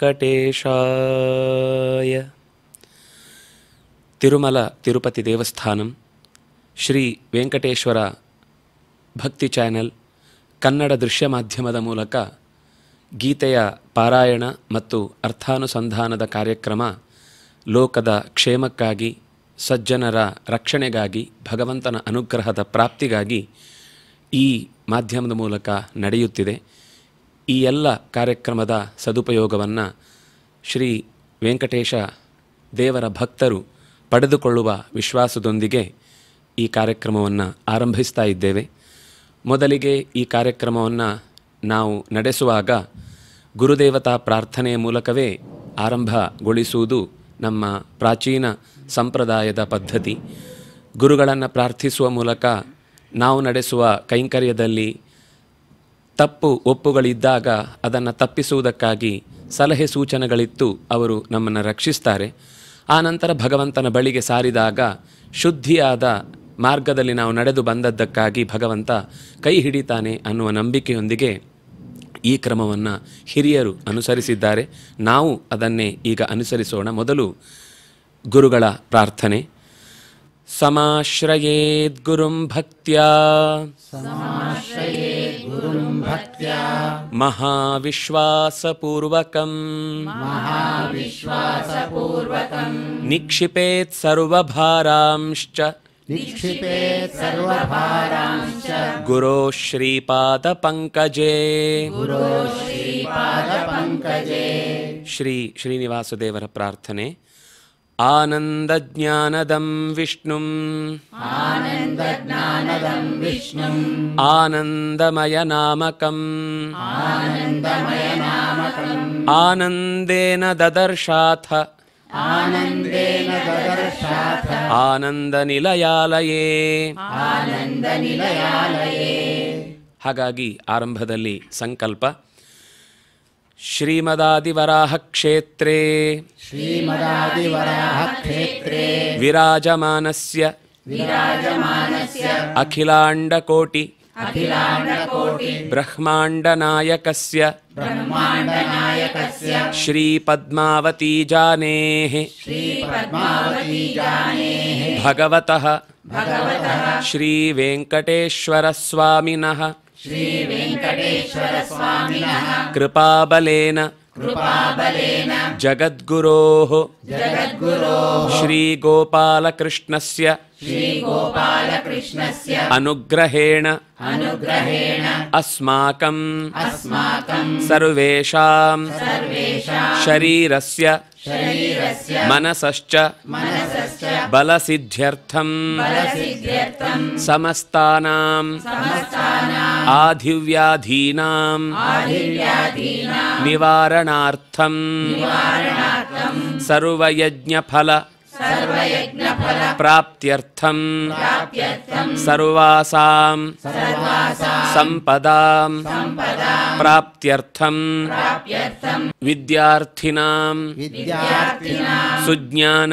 ವೆಂಕಟೇಶಾಯ ತಿರುಮಲ ತಿರುಪತಿ ದೇವಸ್ಥಾನಂ ಶ್ರೀ ವೆಂಕಟೇಶ್ವರ ಭಕ್ತಿ ಚಾನೆಲ್ ಕನ್ನಡ ದೃಶ್ಯ ಮಾಧ್ಯಮದ ಮೂಲಕ ಗೀತೆಯ ಪಾರಾಯಣ ಮತ್ತು ಅರ್ಥಾನುಸಂಧಾನದ ಕಾರ್ಯಕ್ರಮ ಲೋಕದ ಕ್ಷೇಮಕ್ಕಾಗಿ ಸಜ್ಜನರ ರಕ್ಷಣೆಗಾಗಿ ಭಗವಂತನ ಅನುಗ್ರಹದ ಪ್ರಾಪ್ತಿಗಾಗಿ ಈ ಮಾಧ್ಯಮದ ಮೂಲಕ ನಡೆಯುತ್ತಿದೆ ಈ ಎಲ್ಲ ಕಾರ್ಯಕ್ರಮದ ಸದುಪಯೋಗವನ್ನು ಶ್ರೀ ವೆಂಕಟೇಶ ದೇವರ ಭಕ್ತರು ಪಡೆದುಕೊಳ್ಳುವ ವಿಶ್ವಾಸದೊಂದಿಗೆ ಈ ಕಾರ್ಯಕ್ರಮವನ್ನು ಆರಂಭಿಸ್ತಾ ಇದ್ದೇವೆ ಮೊದಲಿಗೆ ಈ ಕಾರ್ಯಕ್ರಮವನ್ನು ನಾವು ನಡೆಸುವಾಗ ಗುರುದೇವತಾ ಪ್ರಾರ್ಥನೆಯ ಮೂಲಕವೇ ಆರಂಭಗೊಳಿಸುವುದು ನಮ್ಮ ಪ್ರಾಚೀನ ಸಂಪ್ರದಾಯದ ಪದ್ಧತಿ ಗುರುಗಳನ್ನು ಪ್ರಾರ್ಥಿಸುವ ಮೂಲಕ ನಾವು ನಡೆಸುವ ಕೈಂಕರ್ಯದಲ್ಲಿ ತಪ್ಪು ಒಪ್ಪುಗಳಿದ್ದಾಗ ಅದನ್ನು ತಪ್ಪಿಸುವುದಕ್ಕಾಗಿ ಸಲಹೆ ಸೂಚನೆಗಳಿತ್ತು ಅವರು ನಮ್ಮನ್ನು ರಕ್ಷಿಸ್ತಾರೆ ಆನಂತರ ಭಗವಂತನ ಬಳಿಗೆ ಸಾರಿದಾಗ ಶುದ್ಧಿಯಾದ ಮಾರ್ಗದಲ್ಲಿ ನಾವು ನಡೆದು ಬಂದದ್ದಕ್ಕಾಗಿ ಭಗವಂತ ಕೈ ಹಿಡಿತಾನೆ ಅನ್ನುವ ನಂಬಿಕೆಯೊಂದಿಗೆ ಈ ಕ್ರಮವನ್ನು ಹಿರಿಯರು ಅನುಸರಿಸಿದ್ದಾರೆ ನಾವು ಅದನ್ನೇ ಈಗ ಅನುಸರಿಸೋಣ ಮೊದಲು ಗುರುಗಳ ಪ್ರಾರ್ಥನೆ ಗುರುಂ ಭಕ್ತ್ಯಾ महाविश्वासपूर्वकम् महाविश्वासपूर्वकम् निक्षिपेत् सर्वभारांश्च निक्षिपेत् सर्व गुरो श्रीपादपङ्कजे पङ्कजे श्री श्रीनिवासदेवर प्रार्थने ಆನಂದ ಜ್ಞಾನದ ವಿಷ್ಣು ಆನಂದಮಯ ಆನಂದೇನ ದರ್ಶಾಥ ಆನಂದ ನಿಲಯಾಲಯೇ ಹಾಗಾಗಿ ಆರಂಭದಲ್ಲಿ ಸಂಕಲ್ಪ श्रीमदादिवराहक्षेत्रे श्रीमदादिवराहक्षेत्रे विराजमानस्य विराजमानस्य अखिलाण्डकोटि अखिलाण्डकोटि ब्रह्माण्डनायकस्य ब्रह्माण्डनायकस्य श्रीपद्मावतीजानेः श्रीपद्मावतीजानेः भगवतः भगवतः श्रीवेङ्कटेश्वरस्वामिनः श्रीवेङ्कटेश्वरस्वामिनः कृपाबलेन कृपाबलेन जगद्गुरोः जगद्गुरोः श्रीगोपालकृष्णस्य श्रीगोपालकृष्णस्य अनुग्रहेण अनुग्रहेण अस्माकम् अस्माकं सर्वेषां सर्वेषां शरीरस्य शरीरस्य मनसश्च मनसश्च बलसिद्ध्यर्थम् बलसिद्ध्यर्थम् समस्तानाम् समस्तानाम् आधिव्याधीनां निवारणार्थं प्राप्त्यर्थम् सर्वासां सम्पदां प्राप्त्यर्थं विद्यार्थिनां सुज्ञान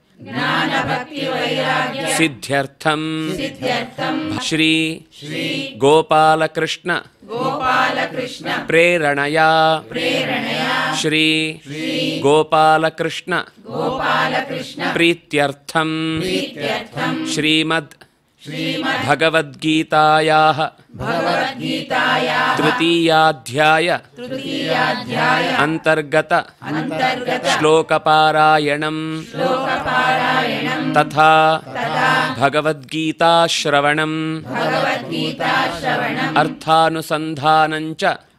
श्री प्रेरणया गोपालकृष्ण श्री गोपालकृष्ण प्रीत्यर्थम् श्रीमद् भगवद्गीतायाः भगवद्गीतायाः तृतीयाध्याय तृतीयाध्याय अन्तर्गत अन्तर्गत श्लोकपारायणम् श्लोकपारायणम् तथा भगवद्गीताश्रवणम् भगवद्गीताश्रवणम् अर्थानुसन्धानम् च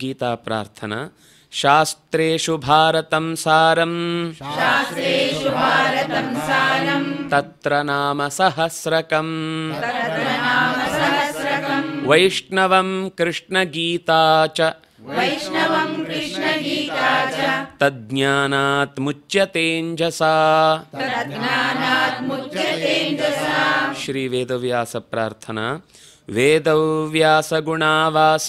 गीताप्रार्थना शास्त्रेषु भारतं सारम् तत्र नाम सहस्रकम् वैष्णवं कृष्णगीता च तज्ज्ञानात् मुच्यतेऽञ्जसा श्रीवेदव्यासप्रार्थना वेदव्यासगुणावास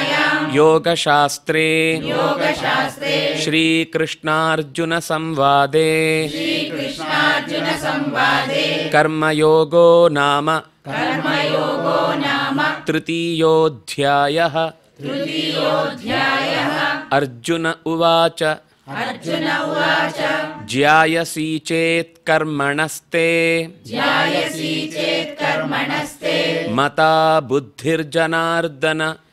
योगशास्त्रे योगशास्त्रे श्रीकृष्णार्जुनसंवादे श्रीकृष्णार्जुनसंवादे कर्मयोगो नाम कर्मयोगो नाम तृतीयोऽध्यायः तृतीयोऽध्यायः अर्जुन उवाच अर्जुन उवाच ज्यायसि चेत् कर्मणस्ते ज्यायसि चेत् कर्मणस्ते मता बुद्धिर्जनार्दन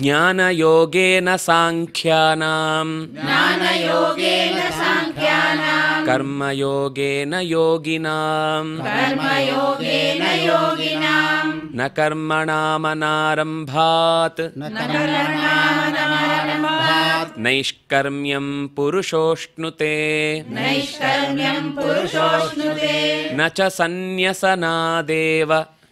ज्ञानयोगेन साङ्ख्यानाम् कर्मयोगेन योगिनाम् न कर्मणामनारम्भात् नैष्कर्म्यम् पुरुषोष्णुते न च सन्न्यसनादेव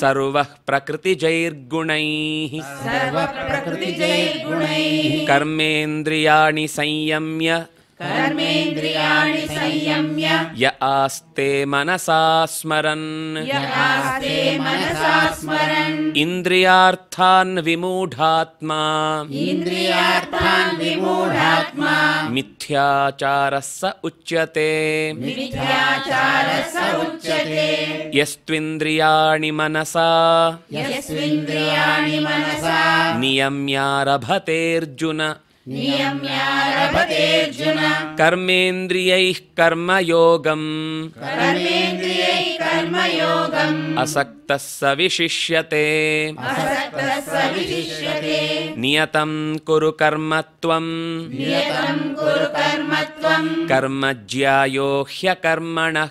सर्वः प्रकृतिजैर्गुणैः सर्वः प्रकृतिजैर्गुणैः कर्मेन्द्रियाणि संयम्य कर्मेन्द्रियाणि संयम्य य आस्ते मनसा स्मरन् आस्ते मनसा स्मरन् इन्द्रियार्थान् विमूढात्मा इन्द्रियार्थान् विमूढात्मा मिथ्याचारः स उच्यते मिथ्याचारः उच्यते यस्त्विन्द्रियाणि मनसा यस्विन्द्रियाणि मनसा नियम्यारभतेऽर्जुन नियम्यार्भतेऽर्जुन कर्मेन्द्रियैः कर्मयोगम् कर्मेन्द्रियैः कर्मयोगम् असक्तः स विशिष्यते नियतम् कुरु कर्म त्वम् कुरु कर्म त्वम् कर्म ज्यायो ह्यकर्मणः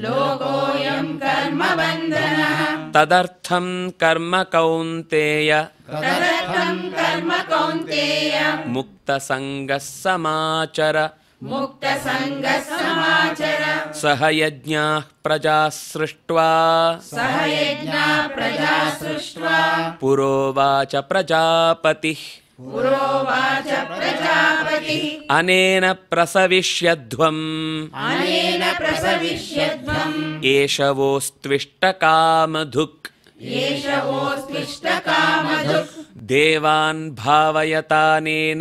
लोकोऽयं कर्म बन्धनः तदर्थं कर्म कौन्तेय तदर्थं कर्म कौन्तेय मुक्तसङ्गः समाचर मुक्तसङ्गसमाचर सह यज्ञाः प्रजा सृष्ट्वा सह यज्ञा प्रजा सृष्ट्वा पुरोवाच प्रजापतिः अनेन प्रसविष्यध्वम् अनेन प्रसविष्यध्वम् एष वोऽस्त्विष्टकामधुक् एष वोऽस्त्विष्टकामधुक् देवान् भावयतानेन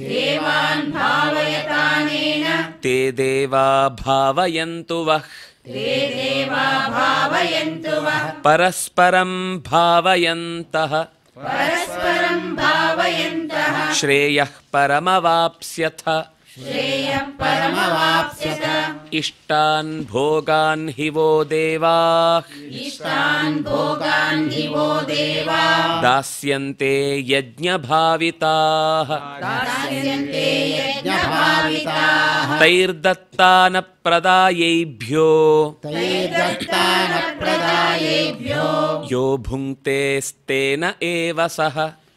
देवान् भावयतानेन ते देवा भावयन्तु वः ते देवा भावयन्तु वः परस्परम् भावयन्तः परस्परं भावयन्तः श्रेयः परमवाप्स्यथ श्रेयम् परमवाप्स्यत इष्टान् भोगान् हि वो देवा इष्टान् भोगान् हि वो देवा दास्यन्ते यज्ञभाविताः दास्यन्ते यज्ञभाविताः तैर्दत्ता न प्रदायैभ्यो तैर्दत्ता यो भुङ्क्तेस्तेन एव सः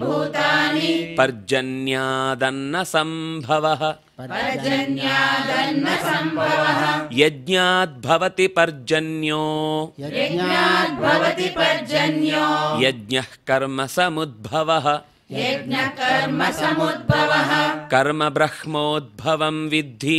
भूतानि पर्जन्यादन्नसम्भवः यज्ञाद्भवति पर्जन्यो यज्ञः कर्म समुद्भवः कर्म ब्रह्मोद्भवम् विद्धि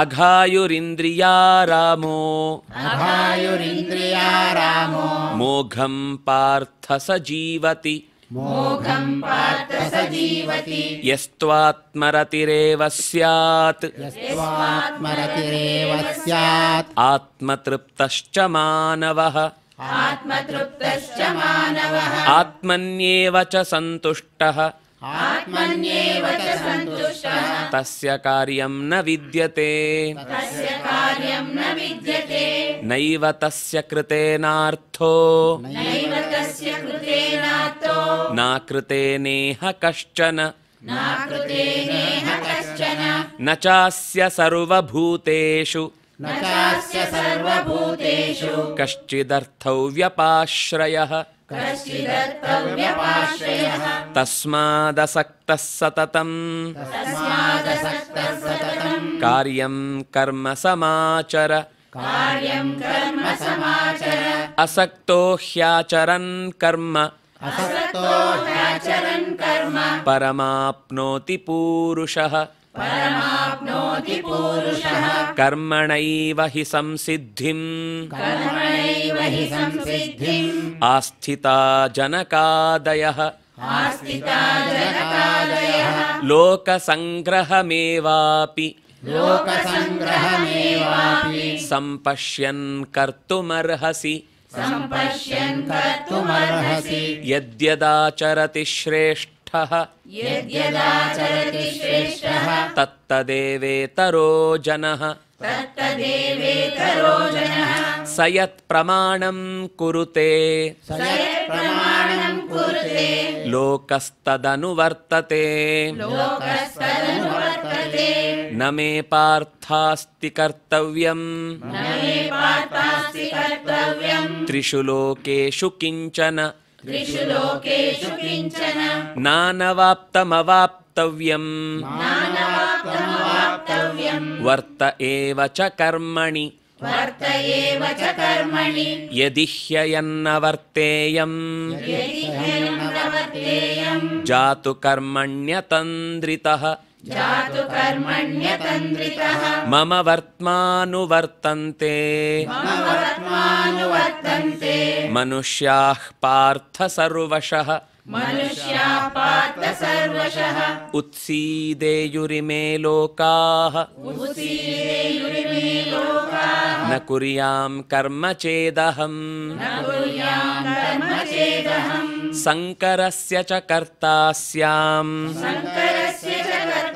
अघायुरिन्द्रिया रामो अघायुरिन्द्रिया रामो मोघम् स जीवति यस्त्वात्मरतिरेव स्यात् आत्मतृप्तश्च मानवः आत्मतृप्तश्च आत्मन्येव च सन्तुष्टः तस्य कार्यम् न विद्यते नैव तस्य कृते नार्थो न कृतेनेह कश्चन न चास्य सर्वभूतेषु कश्चिदर्थौ व्यपाश्रयः तस्मादसक्तः सततम् कार्यम् कर्म समाचर असक्तो ह्याचरन् कर्म परमाप्नोति पूरुषः परमाप्नोति पुरुषः कर्मणैव हि संसिद्धिम् कर्मणैव हि संसिद्धिम् आस्थिता जनकादयः लोकसङ्ग्रहमेवापि लोकसङ्ग्रहमेवापि सम्पश्यन् कर्तुमर्हसि सम्पश्यन् कर्तुमर्हसि यद्यदाचरति श्रेष्ठ श्रेष्ठः यद्यदाचरति श्रेष्ठः तत्तदेवेतरो जनः तत्तदेवेतरो जनः स यत् कुरुते लोकस्तदनुवर्तते न मे पार्थास्ति कर्तव्यम् त्रिषु लोकेषु किञ्चन त्रिषु लोकेषु किञ्चन नानवाप्तमवाप्तव्यम् नानवाप्तमवाप्तव्यम् वर्त एव च कर्मणि वर्त एव च कर्मणि यदि ह्ययन्न वर्तेयम् जातु कर्मण्यतन्द्रितः मम वर्त्मानुवर्तन्ते मनुष्याः पार्थ पार्थसर्वशः उत्सीदेयुरिमे लोकाः न कुर्यां कर्म चेदहम् सङ्करस्य च कर्ता स्याम्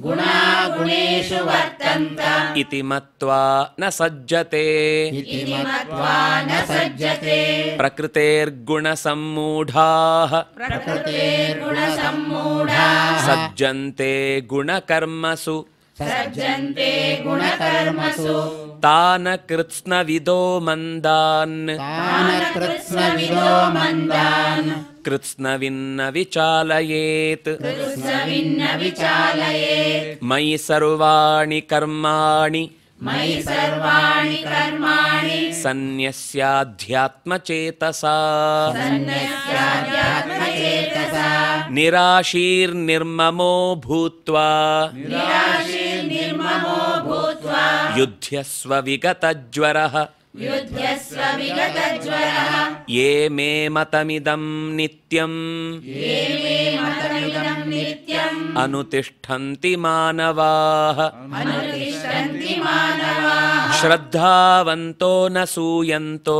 इति मत्वा न सज्जते प्रकृतेर्गुणसम्मूढाः सज्जन्ते गुणकर्मसु सज्जन्ते गुणकर्मसु तान कृत्स्नविदो मन्दान् तान कृत्स्नविदो मन्दान् कृत्स्नविन्न विचालयेत् कृत्स्नविन्न विचालयेत् मयि सर्वाणि कर्माणि मयि सर्वाणि कर्माणि सन्न्यस्याध्यात्मचेतसा सन्न्यस्याध्यात्मचेतसा निराशीर्निर्ममो भूत्वा निराशी भूत्वा निर्ममो युध्यस्व विगतज्वरः ये मे मतमिदं नित्यम् अनुतिष्ठन्ति मानवाः श्रद्धावन्तो न श्रूयन्तो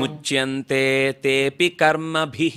मुच्यन्ते तेऽपि कर्मभिः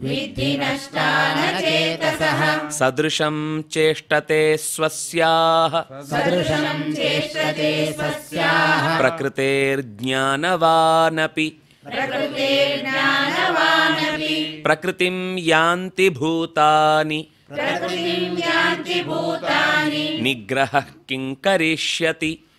चेतसः सदृशम् चेष्टते स्वस्याः सदृशम् चेष्टते स्वस्याः प्रकृतेर्ज्ञानवानपि प्रकृतेर्ज्ञानवानपि प्रकृतिम् यान्ति भूतानि भूतानि निग्रहः किम् करिष्यति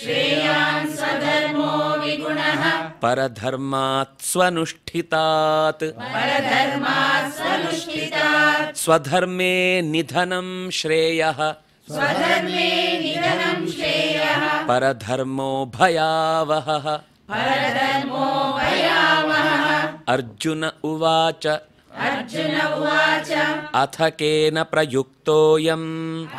श्रेयान् स्वधर्मो विगुणः परधर्मात् स्वनुष्ठितात् स्वधर्मे निधनं श्रेयः स्वधर्मे निधनं श्रेयः परधर्मो भयावहः परधर्मो भयावहः अर्जुन उवाच अर्जुन उवाच अथ केन प्रयुक्तोऽयम्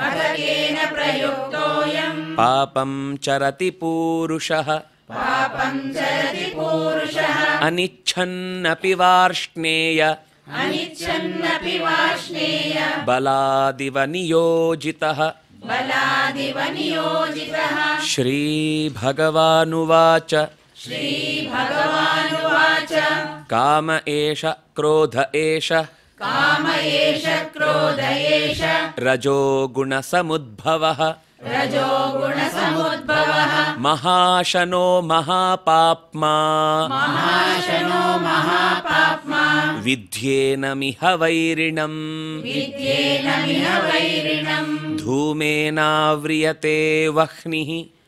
अथ केन प्रयुक्तोऽयम् पापम् चरति पूरुषः पापम् चरति पूरुषः अनिच्छन्नपि वार्ष्णेय अनिच्छन्नपि वार्ष्णेय बलादिव नियोजितः बलादिव नियोजितः श्रीभगवानुवाच श्रीभगवानुवाच काम एष क्रोध एष काम एष क्रोध एष रजोगुणसमुद्भवः रजोगुणसमुद्भवः महाशनो महापाप्मा महाशनो महापाप्मा विध्येनमिह वैरिणम् विध्येनमिह वैरिणम् धूमेनाव्रियते वह्निः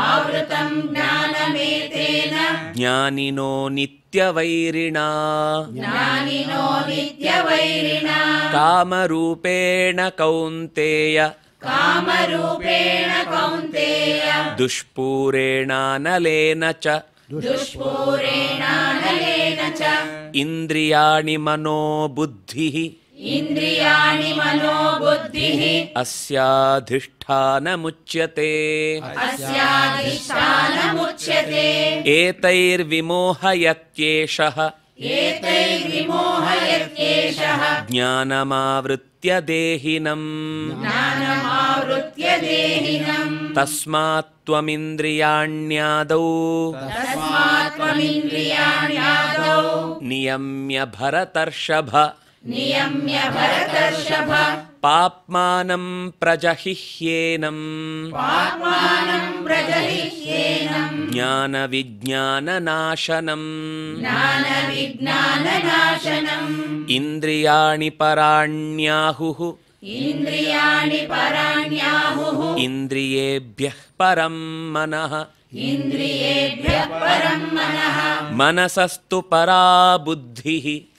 आवृतम् ज्ञानमेतेन ज्ञानिनो नित्यवैरिणा ज्ञानिनो नित्यवैरिणा कामरूपेण कौन्तेय कामरूपेण कौन्तेय दुष्पूरेणानलेन च दुष्पूरेणानलेन च इन्द्रियाणि मनो बुद्धिः इन्द्रियाणि मनो बुद्धिः अस्याधिष्ठानमुच्यते अस्याधिष्ठानमुच्यते एतैर्विमोहयत्येषः एतैर्विमोहयत्येषः ज्ञानमावृत् देहिनम् तस्मात् त्वमिन्द्रियाण्यादौ नियम्य भरतर्षभ नियम्य भरतर्षभ पाप्मानम् प्रजहिह्येनम् पाप्मानम् प्रजहिह्येनम् ज्ञानविज्ञाननाशनम् ज्ञानविज्ञाननाशनम् इन्द्रियाणि पराण्याहुः इन्द्रियाणि पराण्याहुः इन्द्रियेभ्यः परम् मनः इन्द्रियेभ्यः परम् मनः मनसस्तु परा बुद्धिः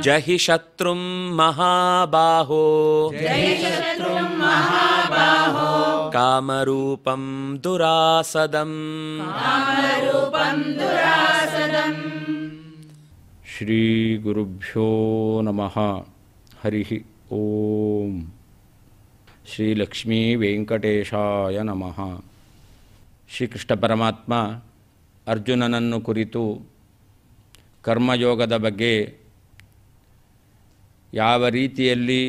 शत्रुं महाबाहो कामरूपं दुरासदम् श्रीगुरुभ्यो नमः हरिः ॐ श्रीलक्ष्मीवेङ्कटेशाय नमः श्रीकृष्णपरमात्मा अर्जुननन्नु कुरितु कर्मयोगद बे ಯಾವ ರೀತಿಯಲ್ಲಿ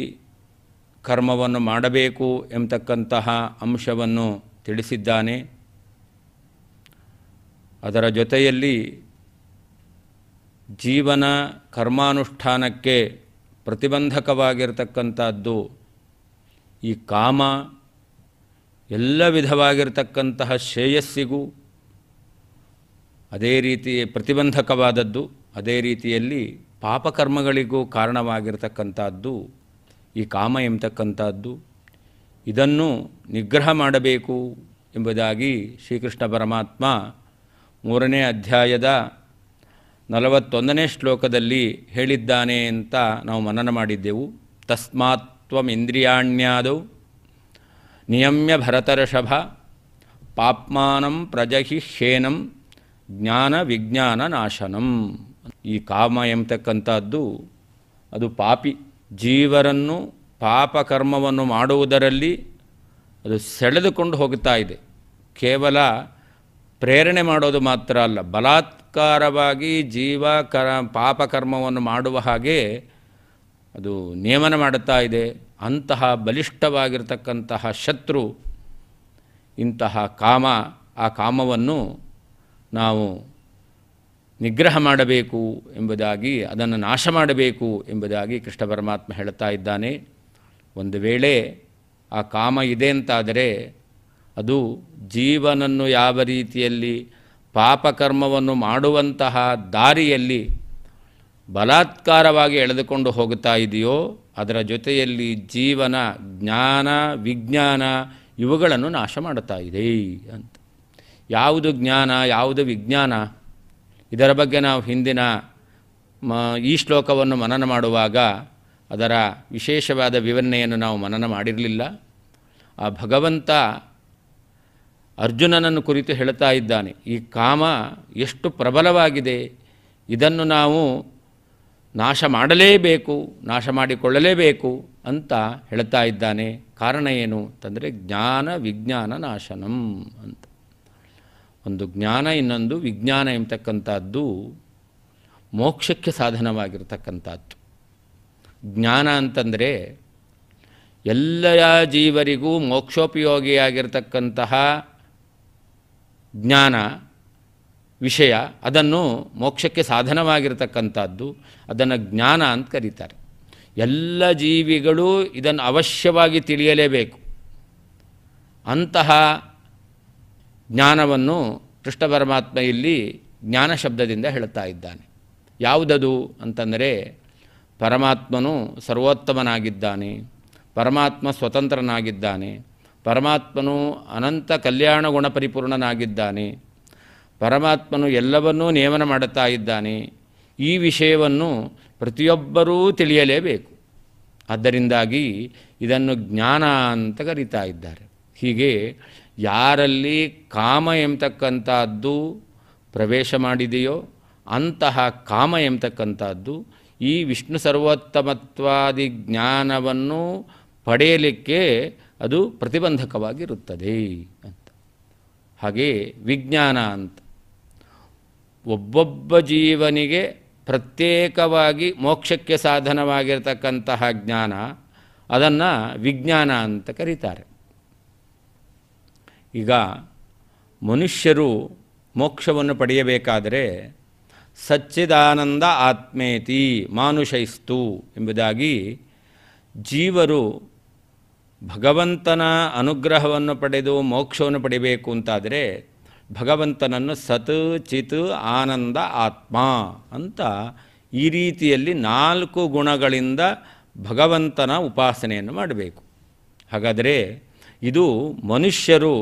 ಕರ್ಮವನ್ನು ಮಾಡಬೇಕು ಎಂಬತಕ್ಕಂತಹ ಅಂಶವನ್ನು ತಿಳಿಸಿದ್ದಾನೆ ಅದರ ಜೊತೆಯಲ್ಲಿ ಜೀವನ ಕರ್ಮಾನುಷ್ಠಾನಕ್ಕೆ ಪ್ರತಿಬಂಧಕವಾಗಿರ್ತಕ್ಕಂಥದ್ದು ಈ ಕಾಮ ಎಲ್ಲ ವಿಧವಾಗಿರ್ತಕ್ಕಂತಹ ಶ್ರೇಯಸ್ಸಿಗೂ ಅದೇ ರೀತಿ ಪ್ರತಿಬಂಧಕವಾದದ್ದು ಅದೇ ರೀತಿಯಲ್ಲಿ ಪಾಪಕರ್ಮಗಳಿಗೂ ಕಾರಣವಾಗಿರ್ತಕ್ಕಂಥದ್ದು ಈ ಕಾಮ ಎಂಬತಕ್ಕಂಥದ್ದು ಇದನ್ನು ನಿಗ್ರಹ ಮಾಡಬೇಕು ಎಂಬುದಾಗಿ ಶ್ರೀಕೃಷ್ಣ ಪರಮಾತ್ಮ ಮೂರನೇ ಅಧ್ಯಾಯದ ನಲವತ್ತೊಂದನೇ ಶ್ಲೋಕದಲ್ಲಿ ಹೇಳಿದ್ದಾನೆ ಅಂತ ನಾವು ಮನನ ಮಾಡಿದ್ದೆವು ತಸ್ಮಾತ್ವಮಿಂದ್ರಿಯಾಣ್ಯಾದೌ ನಿಯಮ್ಯ ಭರತರಷಭ ಪಾಪ್ಮಾನಂ ಪ್ರಜಹಿ ಹ್ಯೇನಂ ಜ್ಞಾನ ವಿಜ್ಞಾನ ನಾಶನಂ ಈ ಕಾಮ ಎಂಬತಕ್ಕಂಥದ್ದು ಅದು ಪಾಪಿ ಜೀವರನ್ನು ಪಾಪಕರ್ಮವನ್ನು ಮಾಡುವುದರಲ್ಲಿ ಅದು ಸೆಳೆದುಕೊಂಡು ಹೋಗ್ತಾ ಇದೆ ಕೇವಲ ಪ್ರೇರಣೆ ಮಾಡೋದು ಮಾತ್ರ ಅಲ್ಲ ಬಲಾತ್ಕಾರವಾಗಿ ಜೀವ ಕರ ಪಾಪಕರ್ಮವನ್ನು ಮಾಡುವ ಹಾಗೆ ಅದು ನಿಯಮನ ಮಾಡುತ್ತಾ ಇದೆ ಅಂತಹ ಬಲಿಷ್ಠವಾಗಿರ್ತಕ್ಕಂತಹ ಶತ್ರು ಇಂತಹ ಕಾಮ ಆ ಕಾಮವನ್ನು ನಾವು ನಿಗ್ರಹ ಮಾಡಬೇಕು ಎಂಬುದಾಗಿ ಅದನ್ನು ನಾಶ ಮಾಡಬೇಕು ಎಂಬುದಾಗಿ ಕೃಷ್ಣ ಪರಮಾತ್ಮ ಹೇಳ್ತಾ ಇದ್ದಾನೆ ಒಂದು ವೇಳೆ ಆ ಕಾಮ ಇದೆ ಅಂತಾದರೆ ಅದು ಜೀವನನ್ನು ಯಾವ ರೀತಿಯಲ್ಲಿ ಪಾಪಕರ್ಮವನ್ನು ಮಾಡುವಂತಹ ದಾರಿಯಲ್ಲಿ ಬಲಾತ್ಕಾರವಾಗಿ ಎಳೆದುಕೊಂಡು ಹೋಗುತ್ತಾ ಇದೆಯೋ ಅದರ ಜೊತೆಯಲ್ಲಿ ಜೀವನ ಜ್ಞಾನ ವಿಜ್ಞಾನ ಇವುಗಳನ್ನು ನಾಶ ಮಾಡುತ್ತಾ ಇದೆ ಅಂತ ಯಾವುದು ಜ್ಞಾನ ಯಾವುದು ವಿಜ್ಞಾನ ಇದರ ಬಗ್ಗೆ ನಾವು ಹಿಂದಿನ ಮ ಈ ಶ್ಲೋಕವನ್ನು ಮನನ ಮಾಡುವಾಗ ಅದರ ವಿಶೇಷವಾದ ವಿವರಣೆಯನ್ನು ನಾವು ಮನನ ಮಾಡಿರಲಿಲ್ಲ ಆ ಭಗವಂತ ಅರ್ಜುನನನ್ನು ಕುರಿತು ಹೇಳ್ತಾ ಇದ್ದಾನೆ ಈ ಕಾಮ ಎಷ್ಟು ಪ್ರಬಲವಾಗಿದೆ ಇದನ್ನು ನಾವು ನಾಶ ಮಾಡಲೇಬೇಕು ನಾಶ ಮಾಡಿಕೊಳ್ಳಲೇಬೇಕು ಅಂತ ಹೇಳ್ತಾ ಇದ್ದಾನೆ ಕಾರಣ ಏನು ಅಂತಂದರೆ ಜ್ಞಾನ ವಿಜ್ಞಾನ ನಾಶನಂ ಅಂತ ಒಂದು ಜ್ಞಾನ ಇನ್ನೊಂದು ವಿಜ್ಞಾನ ಎಂಬತಕ್ಕಂಥದ್ದು ಮೋಕ್ಷಕ್ಕೆ ಸಾಧನವಾಗಿರ್ತಕ್ಕಂಥದ್ದು ಜ್ಞಾನ ಅಂತಂದರೆ ಎಲ್ಲ ಜೀವರಿಗೂ ಮೋಕ್ಷೋಪಯೋಗಿಯಾಗಿರ್ತಕ್ಕಂತಹ ಜ್ಞಾನ ವಿಷಯ ಅದನ್ನು ಮೋಕ್ಷಕ್ಕೆ ಸಾಧನವಾಗಿರ್ತಕ್ಕಂಥದ್ದು ಅದನ್ನು ಜ್ಞಾನ ಅಂತ ಕರೀತಾರೆ ಎಲ್ಲ ಜೀವಿಗಳು ಇದನ್ನು ಅವಶ್ಯವಾಗಿ ತಿಳಿಯಲೇಬೇಕು ಅಂತಹ ಜ್ಞಾನವನ್ನು ಕೃಷ್ಣ ಪರಮಾತ್ಮ ಇಲ್ಲಿ ಜ್ಞಾನ ಶಬ್ದದಿಂದ ಹೇಳುತ್ತಾ ಇದ್ದಾನೆ ಯಾವುದದು ಅಂತಂದರೆ ಪರಮಾತ್ಮನು ಸರ್ವೋತ್ತಮನಾಗಿದ್ದಾನೆ ಪರಮಾತ್ಮ ಸ್ವತಂತ್ರನಾಗಿದ್ದಾನೆ ಪರಮಾತ್ಮನು ಅನಂತ ಕಲ್ಯಾಣ ಗುಣ ಪರಿಪೂರ್ಣನಾಗಿದ್ದಾನೆ ಪರಮಾತ್ಮನು ಎಲ್ಲವನ್ನೂ ನಿಯಮನ ಮಾಡುತ್ತಾ ಇದ್ದಾನೆ ಈ ವಿಷಯವನ್ನು ಪ್ರತಿಯೊಬ್ಬರೂ ತಿಳಿಯಲೇಬೇಕು ಆದ್ದರಿಂದಾಗಿ ಇದನ್ನು ಜ್ಞಾನ ಅಂತ ಕರೀತಾ ಇದ್ದಾರೆ ಹೀಗೆ ಯಾರಲ್ಲಿ ಕಾಮ ಎಂಬತಕ್ಕಂಥದ್ದು ಪ್ರವೇಶ ಮಾಡಿದೆಯೋ ಅಂತಹ ಕಾಮ ಎಂಬತಕ್ಕಂಥದ್ದು ಈ ವಿಷ್ಣು ಸರ್ವೋತ್ತಮತ್ವಾದಿ ಜ್ಞಾನವನ್ನು ಪಡೆಯಲಿಕ್ಕೆ ಅದು ಪ್ರತಿಬಂಧಕವಾಗಿರುತ್ತದೆ ಅಂತ ಹಾಗೆಯೇ ವಿಜ್ಞಾನ ಅಂತ ಒಬ್ಬೊಬ್ಬ ಜೀವನಿಗೆ ಪ್ರತ್ಯೇಕವಾಗಿ ಮೋಕ್ಷಕ್ಕೆ ಸಾಧನವಾಗಿರತಕ್ಕಂತಹ ಜ್ಞಾನ ಅದನ್ನು ವಿಜ್ಞಾನ ಅಂತ ಕರೀತಾರೆ ಈಗ ಮನುಷ್ಯರು ಮೋಕ್ಷವನ್ನು ಪಡೆಯಬೇಕಾದರೆ ಸಚ್ಚಿದಾನಂದ ಆತ್ಮೇತಿ ಮಾನುಷಯಿಸ್ತು ಎಂಬುದಾಗಿ ಜೀವರು ಭಗವಂತನ ಅನುಗ್ರಹವನ್ನು ಪಡೆದು ಮೋಕ್ಷವನ್ನು ಪಡೆಯಬೇಕು ಅಂತಾದರೆ ಭಗವಂತನನ್ನು ಸತ್ ಚಿತ್ ಆನಂದ ಆತ್ಮ ಅಂತ ಈ ರೀತಿಯಲ್ಲಿ ನಾಲ್ಕು ಗುಣಗಳಿಂದ ಭಗವಂತನ ಉಪಾಸನೆಯನ್ನು ಮಾಡಬೇಕು ಹಾಗಾದರೆ ಇದು ಮನುಷ್ಯರು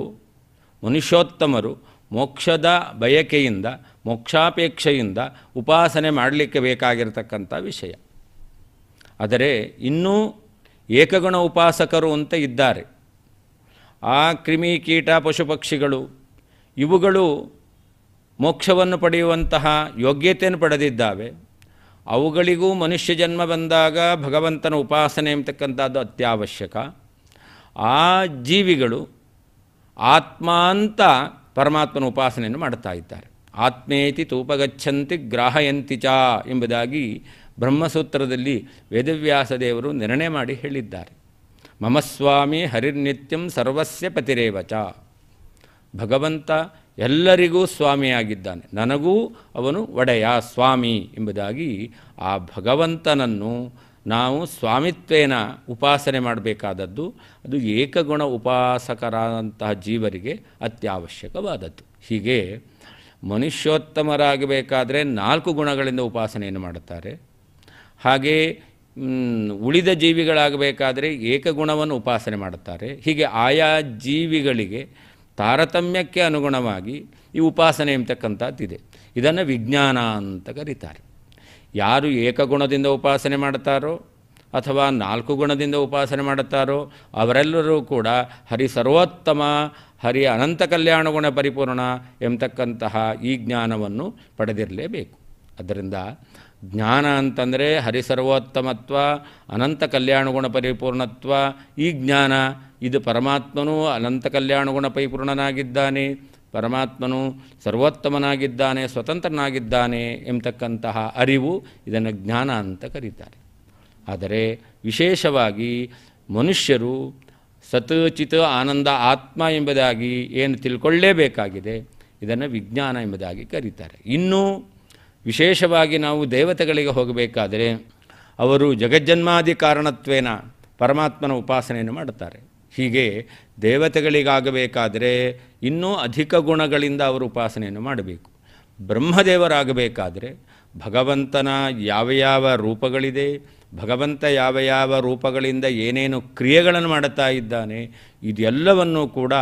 ಮನುಷ್ಯೋತ್ತಮರು ಮೋಕ್ಷದ ಬಯಕೆಯಿಂದ ಮೋಕ್ಷಾಪೇಕ್ಷೆಯಿಂದ ಉಪಾಸನೆ ಮಾಡಲಿಕ್ಕೆ ಬೇಕಾಗಿರತಕ್ಕಂಥ ವಿಷಯ ಆದರೆ ಇನ್ನೂ ಏಕಗುಣ ಉಪಾಸಕರು ಅಂತ ಇದ್ದಾರೆ ಆ ಕ್ರಿಮಿ ಕೀಟ ಪಶು ಪಕ್ಷಿಗಳು ಇವುಗಳು ಮೋಕ್ಷವನ್ನು ಪಡೆಯುವಂತಹ ಯೋಗ್ಯತೆಯನ್ನು ಪಡೆದಿದ್ದಾವೆ ಅವುಗಳಿಗೂ ಮನುಷ್ಯ ಜನ್ಮ ಬಂದಾಗ ಭಗವಂತನ ಉಪಾಸನೆ ಎಂಬತಕ್ಕಂಥದ್ದು ಅತ್ಯಾವಶ್ಯಕ ಆ ಜೀವಿಗಳು ಆತ್ಮ ಅಂತ ಪರಮಾತ್ಮನ ಉಪಾಸನೆಯನ್ನು ಮಾಡ್ತಾ ಇದ್ದಾರೆ ಆತ್ಮೇತಿ ತೂಪಗಚ್ಚಂತಿ ಗ್ರಾಹಯಂತಿ ಚ ಎಂಬುದಾಗಿ ಬ್ರಹ್ಮಸೂತ್ರದಲ್ಲಿ ವೇದವ್ಯಾಸ ದೇವರು ನಿರ್ಣಯ ಮಾಡಿ ಹೇಳಿದ್ದಾರೆ ಮಮಸ್ವಾಮಿ ಹರಿರ್ನಿತ್ಯಂ ಸರ್ವಸ್ಯ ಪತಿರೇವಚ ಭಗವಂತ ಎಲ್ಲರಿಗೂ ಸ್ವಾಮಿಯಾಗಿದ್ದಾನೆ ನನಗೂ ಅವನು ಒಡೆಯ ಸ್ವಾಮಿ ಎಂಬುದಾಗಿ ಆ ಭಗವಂತನನ್ನು ನಾವು ಸ್ವಾಮಿತ್ವೇನ ಉಪಾಸನೆ ಮಾಡಬೇಕಾದದ್ದು ಅದು ಏಕಗುಣ ಉಪಾಸಕರಾದಂತಹ ಜೀವರಿಗೆ ಅತ್ಯವಶ್ಯಕವಾದದ್ದು ಹೀಗೆ ಮನುಷ್ಯೋತ್ತಮರಾಗಬೇಕಾದರೆ ನಾಲ್ಕು ಗುಣಗಳಿಂದ ಉಪಾಸನೆಯನ್ನು ಮಾಡುತ್ತಾರೆ ಹಾಗೆ ಉಳಿದ ಜೀವಿಗಳಾಗಬೇಕಾದರೆ ಏಕಗುಣವನ್ನು ಉಪಾಸನೆ ಮಾಡುತ್ತಾರೆ ಹೀಗೆ ಆಯಾ ಜೀವಿಗಳಿಗೆ ತಾರತಮ್ಯಕ್ಕೆ ಅನುಗುಣವಾಗಿ ಈ ಉಪಾಸನೆ ಎಂಬತಕ್ಕಂಥದ್ದಿದೆ ಇದನ್ನು ವಿಜ್ಞಾನ ಅಂತ ಕರೀತಾರೆ ಯಾರು ಏಕಗುಣದಿಂದ ಉಪಾಸನೆ ಮಾಡ್ತಾರೋ ಅಥವಾ ನಾಲ್ಕು ಗುಣದಿಂದ ಉಪಾಸನೆ ಮಾಡುತ್ತಾರೋ ಅವರೆಲ್ಲರೂ ಕೂಡ ಹರಿ ಸರ್ವೋತ್ತಮ ಹರಿ ಅನಂತ ಕಲ್ಯಾಣ ಗುಣ ಪರಿಪೂರ್ಣ ಎಂಬತಕ್ಕಂತಹ ಈ ಜ್ಞಾನವನ್ನು ಪಡೆದಿರಲೇಬೇಕು ಅದರಿಂದ ಜ್ಞಾನ ಅಂತಂದರೆ ಹರಿ ಸರ್ವೋತ್ತಮತ್ವ ಅನಂತ ಕಲ್ಯಾಣ ಗುಣ ಪರಿಪೂರ್ಣತ್ವ ಈ ಜ್ಞಾನ ಇದು ಪರಮಾತ್ಮನೂ ಅನಂತ ಕಲ್ಯಾಣ ಗುಣ ಪರಿಪೂರ್ಣನಾಗಿದ್ದಾನೆ ಪರಮಾತ್ಮನು ಸರ್ವೋತ್ತಮನಾಗಿದ್ದಾನೆ ಸ್ವತಂತ್ರನಾಗಿದ್ದಾನೆ ಎಂಬತಕ್ಕಂತಹ ಅರಿವು ಇದನ್ನು ಜ್ಞಾನ ಅಂತ ಕರೀತಾರೆ ಆದರೆ ವಿಶೇಷವಾಗಿ ಮನುಷ್ಯರು ಸತಚಿತ ಆನಂದ ಆತ್ಮ ಎಂಬುದಾಗಿ ಏನು ತಿಳ್ಕೊಳ್ಳೇಬೇಕಾಗಿದೆ ಇದನ್ನು ವಿಜ್ಞಾನ ಎಂಬುದಾಗಿ ಕರೀತಾರೆ ಇನ್ನೂ ವಿಶೇಷವಾಗಿ ನಾವು ದೇವತೆಗಳಿಗೆ ಹೋಗಬೇಕಾದರೆ ಅವರು ಜಗಜ್ಜನ್ಮಾದಿ ಕಾರಣತ್ವೇನ ಪರಮಾತ್ಮನ ಉಪಾಸನೆಯನ್ನು ಮಾಡುತ್ತಾರೆ ಹೀಗೆ ದೇವತೆಗಳಿಗಾಗಬೇಕಾದರೆ ಇನ್ನೂ ಅಧಿಕ ಗುಣಗಳಿಂದ ಅವರು ಉಪಾಸನೆಯನ್ನು ಮಾಡಬೇಕು ಬ್ರಹ್ಮದೇವರಾಗಬೇಕಾದರೆ ಭಗವಂತನ ಯಾವ ಯಾವ ರೂಪಗಳಿದೆ ಭಗವಂತ ಯಾವ ಯಾವ ರೂಪಗಳಿಂದ ಏನೇನು ಕ್ರಿಯೆಗಳನ್ನು ಮಾಡುತ್ತಾ ಇದ್ದಾನೆ ಇದೆಲ್ಲವನ್ನೂ ಕೂಡ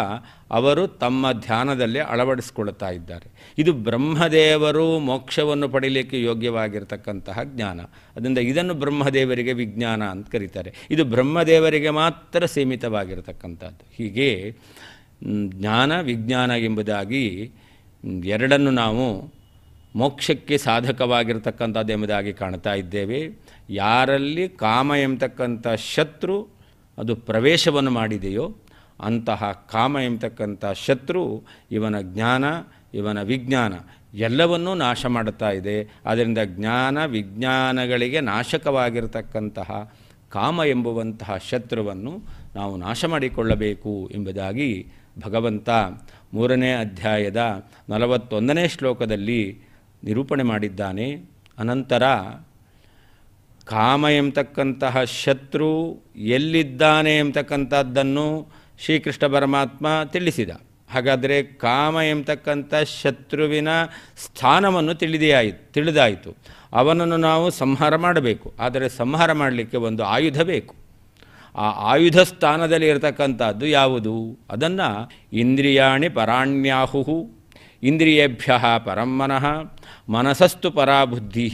ಅವರು ತಮ್ಮ ಧ್ಯಾನದಲ್ಲಿ ಅಳವಡಿಸಿಕೊಳ್ಳುತ್ತಾ ಇದ್ದಾರೆ ಇದು ಬ್ರಹ್ಮದೇವರು ಮೋಕ್ಷವನ್ನು ಪಡೀಲಿಕ್ಕೆ ಯೋಗ್ಯವಾಗಿರತಕ್ಕಂತಹ ಜ್ಞಾನ ಅದರಿಂದ ಇದನ್ನು ಬ್ರಹ್ಮದೇವರಿಗೆ ವಿಜ್ಞಾನ ಅಂತ ಕರೀತಾರೆ ಇದು ಬ್ರಹ್ಮದೇವರಿಗೆ ಮಾತ್ರ ಸೀಮಿತವಾಗಿರತಕ್ಕಂಥದ್ದು ಹೀಗೆ ಜ್ಞಾನ ವಿಜ್ಞಾನ ಎಂಬುದಾಗಿ ಎರಡನ್ನು ನಾವು ಮೋಕ್ಷಕ್ಕೆ ಸಾಧಕವಾಗಿರ್ತಕ್ಕಂಥದ್ದು ಎಂಬುದಾಗಿ ಕಾಣ್ತಾ ಇದ್ದೇವೆ ಯಾರಲ್ಲಿ ಕಾಮ ಎಂಬತಕ್ಕಂಥ ಶತ್ರು ಅದು ಪ್ರವೇಶವನ್ನು ಮಾಡಿದೆಯೋ ಅಂತಹ ಕಾಮ ಎಂಬತಕ್ಕಂಥ ಶತ್ರು ಇವನ ಜ್ಞಾನ ಇವನ ವಿಜ್ಞಾನ ಎಲ್ಲವನ್ನೂ ನಾಶ ಮಾಡುತ್ತಾ ಇದೆ ಆದ್ದರಿಂದ ಜ್ಞಾನ ವಿಜ್ಞಾನಗಳಿಗೆ ನಾಶಕವಾಗಿರತಕ್ಕಂತಹ ಕಾಮ ಎಂಬುವಂತಹ ಶತ್ರುವನ್ನು ನಾವು ನಾಶ ಮಾಡಿಕೊಳ್ಳಬೇಕು ಎಂಬುದಾಗಿ ಭಗವಂತ ಮೂರನೇ ಅಧ್ಯಾಯದ ನಲವತ್ತೊಂದನೇ ಶ್ಲೋಕದಲ್ಲಿ ನಿರೂಪಣೆ ಮಾಡಿದ್ದಾನೆ ಅನಂತರ ಕಾಮ ಎಂಬತಕ್ಕಂತಹ ಶತ್ರು ಎಲ್ಲಿದ್ದಾನೆ ಎಂಬತಕ್ಕಂಥದ್ದನ್ನು ಶ್ರೀಕೃಷ್ಣ ಪರಮಾತ್ಮ ತಿಳಿಸಿದ ಹಾಗಾದರೆ ಕಾಮ ಎಂಬತಕ್ಕಂಥ ಶತ್ರುವಿನ ಸ್ಥಾನವನ್ನು ತಿಳಿದೆಯಾಯಿತು ತಿಳಿದಾಯಿತು ಅವನನ್ನು ನಾವು ಸಂಹಾರ ಮಾಡಬೇಕು ಆದರೆ ಸಂಹಾರ ಮಾಡಲಿಕ್ಕೆ ಒಂದು ಆಯುಧ ಬೇಕು ಆ ಆಯುಧ ಸ್ಥಾನದಲ್ಲಿ ಇರತಕ್ಕಂಥದ್ದು ಯಾವುದು ಅದನ್ನು ಇಂದ್ರಿಯಾಣಿ ಪರಾಣ್ಯಾಹು ಇಂದ್ರಿಯೇಭ್ಯ ಪರಂ ಮನಃ ಮನಸಸ್ತು ಪರಾಬುದ್ಧಿ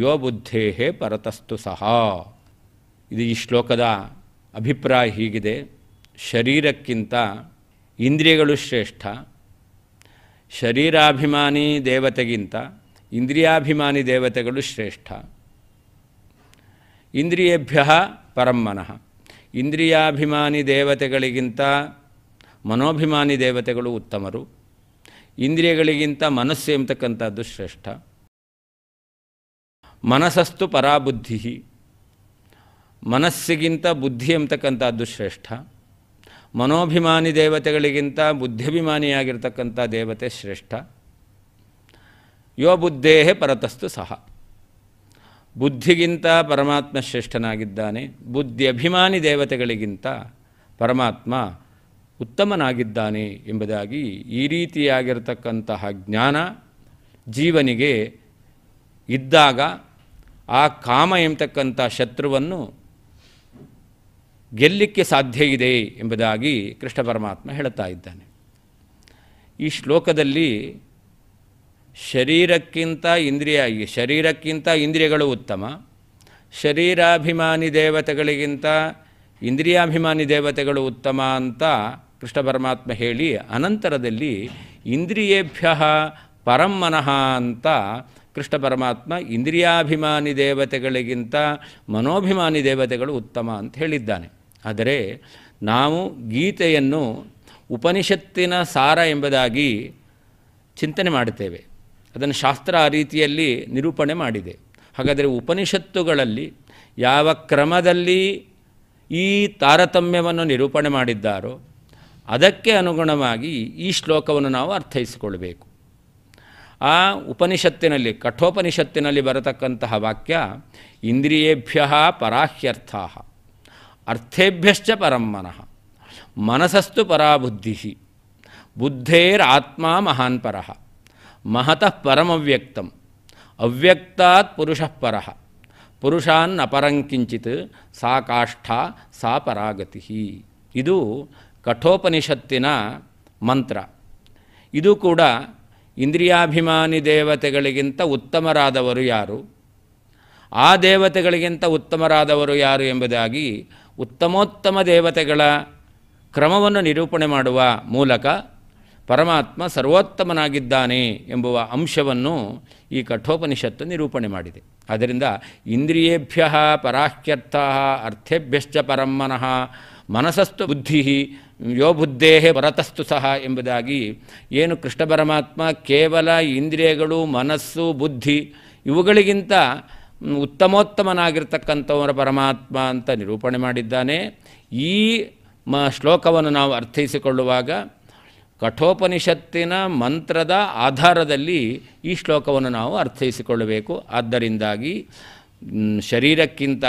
ಯೋ ಬುದ್ಧೇ ಪರತಸ್ತು ಸಹ ಇದು ಈ ಶ್ಲೋಕದ ಅಭಿಪ್ರಾಯ ಹೀಗಿದೆ ಶರೀರಕ್ಕಿಂತ ಇಂದ್ರಿಯಗಳು ಶ್ರೇಷ್ಠ ಶರೀರಾಭಿಮಾನಿ ದೇವತೆಗಿಂತ ಇಂದ್ರಿಯಾಭಿಮಾನಿ ದೇವತೆಗಳು ಶ್ರೇಷ್ಠ ಇಂದ್ರಿಯೇಭ್ಯ ಪರಂ ಮನಃ ಇಂದ್ರಿಯಾಭಿಮಾನಿ ದೇವತೆಗಳಿಗಿಂತ ಮನೋಭಿಮಾನಿ ದೇವತೆಗಳು ಉತ್ತಮರು ಇಂದ್ರಿಯಗಳಿಗಿಂತ ಮನಸ್ಸು ಎಂಬತಕ್ಕಂಥದ್ದು ಶ್ರೇಷ್ಠ ಮನಸ್ಸಸ್ತು ಪರಾಬುದ್ಧಿ ಮನಸ್ಸಿಗಿಂತ ಬುದ್ಧಿ ಎಂಬತಕ್ಕಂಥದ್ದು ಶ್ರೇಷ್ಠ ಮನೋಭಿಮಾನಿ ದೇವತೆಗಳಿಗಿಂತ ಬುದ್ಧಿಭಿಮಾನಿಯಾಗಿರ್ತಕ್ಕಂಥ ದೇವತೆ ಶ್ರೇಷ್ಠ ಯೋ ಬುದ್ಧೇ ಪರತಸ್ತು ಸಹ ಬುದ್ಧಿಗಿಂತ ಪರಮಾತ್ಮ ಶ್ರೇಷ್ಠನಾಗಿದ್ದಾನೆ ಬುದ್ಧಿ ಅಭಿಮಾನಿ ದೇವತೆಗಳಿಗಿಂತ ಪರಮಾತ್ಮ ಉತ್ತಮನಾಗಿದ್ದಾನೆ ಎಂಬುದಾಗಿ ಈ ರೀತಿಯಾಗಿರತಕ್ಕಂತಹ ಜ್ಞಾನ ಜೀವನಿಗೆ ಇದ್ದಾಗ ಆ ಕಾಮ ಎಂಬತಕ್ಕಂಥ ಶತ್ರುವನ್ನು ಗೆಲ್ಲಿಕ್ಕೆ ಸಾಧ್ಯ ಇದೆ ಎಂಬುದಾಗಿ ಕೃಷ್ಣ ಪರಮಾತ್ಮ ಹೇಳ್ತಾ ಇದ್ದಾನೆ ಈ ಶ್ಲೋಕದಲ್ಲಿ ಶರೀರಕ್ಕಿಂತ ಇಂದ್ರಿಯ ಶರೀರಕ್ಕಿಂತ ಇಂದ್ರಿಯಗಳು ಉತ್ತಮ ಶರೀರಾಭಿಮಾನಿ ದೇವತೆಗಳಿಗಿಂತ ಇಂದ್ರಿಯಾಭಿಮಾನಿ ದೇವತೆಗಳು ಉತ್ತಮ ಅಂತ ಕೃಷ್ಣ ಪರಮಾತ್ಮ ಹೇಳಿ ಅನಂತರದಲ್ಲಿ ಇಂದ್ರಿಯೇಭ್ಯ ಪರಂ ಮನಃ ಅಂತ ಕೃಷ್ಣ ಪರಮಾತ್ಮ ಇಂದ್ರಿಯಾಭಿಮಾನಿ ದೇವತೆಗಳಿಗಿಂತ ಮನೋಭಿಮಾನಿ ದೇವತೆಗಳು ಉತ್ತಮ ಅಂತ ಹೇಳಿದ್ದಾನೆ ಆದರೆ ನಾವು ಗೀತೆಯನ್ನು ಉಪನಿಷತ್ತಿನ ಸಾರ ಎಂಬುದಾಗಿ ಚಿಂತನೆ ಮಾಡುತ್ತೇವೆ ಅದನ್ನು ಶಾಸ್ತ್ರ ಆ ರೀತಿಯಲ್ಲಿ ನಿರೂಪಣೆ ಮಾಡಿದೆ ಹಾಗಾದರೆ ಉಪನಿಷತ್ತುಗಳಲ್ಲಿ ಯಾವ ಕ್ರಮದಲ್ಲಿ ಈ ತಾರತಮ್ಯವನ್ನು ನಿರೂಪಣೆ ಮಾಡಿದ್ದಾರೋ ಅದಕ್ಕೆ ಅನುಗುಣವಾಗಿ ಈ ಶ್ಲೋಕವನ್ನು ನಾವು ಅರ್ಥೈಸಿಕೊಳ್ಬೇಕು ಆ ಉಪನಿಷತ್ತಿನಲ್ಲಿ ಕಠೋಪನಿಷತ್ತಿನಲ್ಲಿ ಬರತಕ್ಕಂತಹ ವಾಕ್ಯ ಇಂದ್ರಿಯೇಭ್ಯ ಪರಾಹ್ಯರ್ಥ ಅರ್ಥೇಭ್ಯಶ್ಚ ಪರಂ ಮನಃ ಮನಸಸ್ತು ಪರಾಬುದ್ಧಿ ಬುದ್ಧೇರಾತ್ಮ ಮಹಾನ್ ಪರಃ ಮಹತಃ ಪರಮವ್ಯಕ್ತಂ ಅವ್ಯಕ್ತಾತ್ ಪುರುಷಃ ಪರ ಪುರುಷಾನ್ ಅಪರಂಕಿಂಚಿತ್ ಸಾ ಕಾಷ್ಠ ಸಾ ಪರಾಗತಿ ಇದು ಕಠೋಪನಿಷತ್ತಿನ ಮಂತ್ರ ಇದು ಕೂಡ ಇಂದ್ರಿಯಾಭಿಮಾನಿ ದೇವತೆಗಳಿಗಿಂತ ಉತ್ತಮರಾದವರು ಯಾರು ಆ ದೇವತೆಗಳಿಗಿಂತ ಉತ್ತಮರಾದವರು ಯಾರು ಎಂಬುದಾಗಿ ಉತ್ತಮೋತ್ತಮ ದೇವತೆಗಳ ಕ್ರಮವನ್ನು ನಿರೂಪಣೆ ಮಾಡುವ ಮೂಲಕ ಪರಮಾತ್ಮ ಸರ್ವೋತ್ತಮನಾಗಿದ್ದಾನೆ ಎಂಬುವ ಅಂಶವನ್ನು ಈ ಕಠೋಪನಿಷತ್ತು ನಿರೂಪಣೆ ಮಾಡಿದೆ ಆದ್ದರಿಂದ ಇಂದ್ರಿಯೇಭ್ಯ ಪರಾಹ್ಯರ್ಥ ಅರ್ಥೇಭ್ಯಶ್ಚ ಪರಮ್ಮನಃ ಮನಸಸ್ತು ಬುದ್ಧಿ ಯೋ ಬುದ್ಧೇ ಪರತಸ್ತು ಸಹ ಎಂಬುದಾಗಿ ಏನು ಕೃಷ್ಣ ಪರಮಾತ್ಮ ಕೇವಲ ಇಂದ್ರಿಯಗಳು ಮನಸ್ಸು ಬುದ್ಧಿ ಇವುಗಳಿಗಿಂತ ಉತ್ತಮೋತ್ತಮನಾಗಿರ್ತಕ್ಕಂಥವರ ಪರಮಾತ್ಮ ಅಂತ ನಿರೂಪಣೆ ಮಾಡಿದ್ದಾನೆ ಈ ಮ ಶ್ಲೋಕವನ್ನು ನಾವು ಅರ್ಥೈಸಿಕೊಳ್ಳುವಾಗ ಕಠೋಪನಿಷತ್ತಿನ ಮಂತ್ರದ ಆಧಾರದಲ್ಲಿ ಈ ಶ್ಲೋಕವನ್ನು ನಾವು ಅರ್ಥೈಸಿಕೊಳ್ಳಬೇಕು ಆದ್ದರಿಂದಾಗಿ ಶರೀರಕ್ಕಿಂತ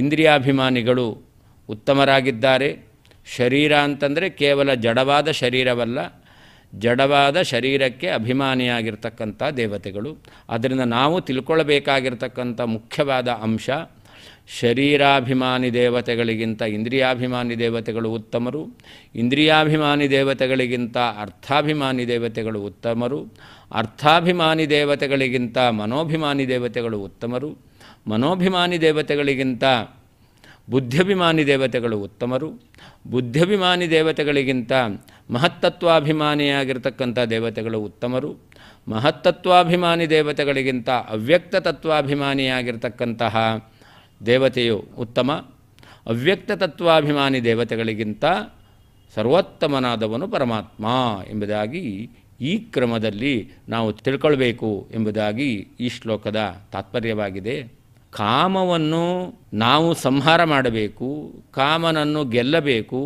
ಇಂದ್ರಿಯಾಭಿಮಾನಿಗಳು ಉತ್ತಮರಾಗಿದ್ದಾರೆ ಶರೀರ ಅಂತಂದರೆ ಕೇವಲ ಜಡವಾದ ಶರೀರವಲ್ಲ ಜಡವಾದ ಶರೀರಕ್ಕೆ ಅಭಿಮಾನಿಯಾಗಿರ್ತಕ್ಕಂಥ ದೇವತೆಗಳು ಅದರಿಂದ ನಾವು ತಿಳ್ಕೊಳ್ಬೇಕಾಗಿರ್ತಕ್ಕಂಥ ಮುಖ್ಯವಾದ ಅಂಶ ಶರೀರಾಭಿಮಾನಿ ದೇವತೆಗಳಿಗಿಂತ ಇಂದ್ರಿಯಾಭಿಮಾನಿ ದೇವತೆಗಳು ಉತ್ತಮರು ಇಂದ್ರಿಯಾಭಿಮಾನಿ ದೇವತೆಗಳಿಗಿಂತ ಅರ್ಥಾಭಿಮಾನಿ ದೇವತೆಗಳು ಉತ್ತಮರು ಅರ್ಥಾಭಿಮಾನಿ ದೇವತೆಗಳಿಗಿಂತ ಮನೋಭಿಮಾನಿ ದೇವತೆಗಳು ಉತ್ತಮರು ಮನೋಭಿಮಾನಿ ದೇವತೆಗಳಿಗಿಂತ ಬುದ್ಧಿಭಿಮಾನಿ ದೇವತೆಗಳು ಉತ್ತಮರು ಬುದ್ಧಿಭಿಮಾನಿ ದೇವತೆಗಳಿಗಿಂತ ಮಹತ್ತತ್ವಾಭಿಮಾನಿಯಾಗಿರ್ತಕ್ಕಂಥ ದೇವತೆಗಳು ಉತ್ತಮರು ಮಹತ್ತತ್ವಾಭಿಮಾನಿ ದೇವತೆಗಳಿಗಿಂತ ಅವ್ಯಕ್ತ ತತ್ವಾಭಿಮಾನಿಯಾಗಿರ್ತಕ್ಕಂತಹ ದೇವತೆಯು ಉತ್ತಮ ಅವ್ಯಕ್ತ ತತ್ವಾಭಿಮಾನಿ ದೇವತೆಗಳಿಗಿಂತ ಸರ್ವೋತ್ತಮನಾದವನು ಪರಮಾತ್ಮ ಎಂಬುದಾಗಿ ಈ ಕ್ರಮದಲ್ಲಿ ನಾವು ತಿಳ್ಕೊಳ್ಬೇಕು ಎಂಬುದಾಗಿ ಈ ಶ್ಲೋಕದ ತಾತ್ಪರ್ಯವಾಗಿದೆ ಕಾಮವನ್ನು ನಾವು ಸಂಹಾರ ಮಾಡಬೇಕು ಕಾಮನನ್ನು ಗೆಲ್ಲಬೇಕು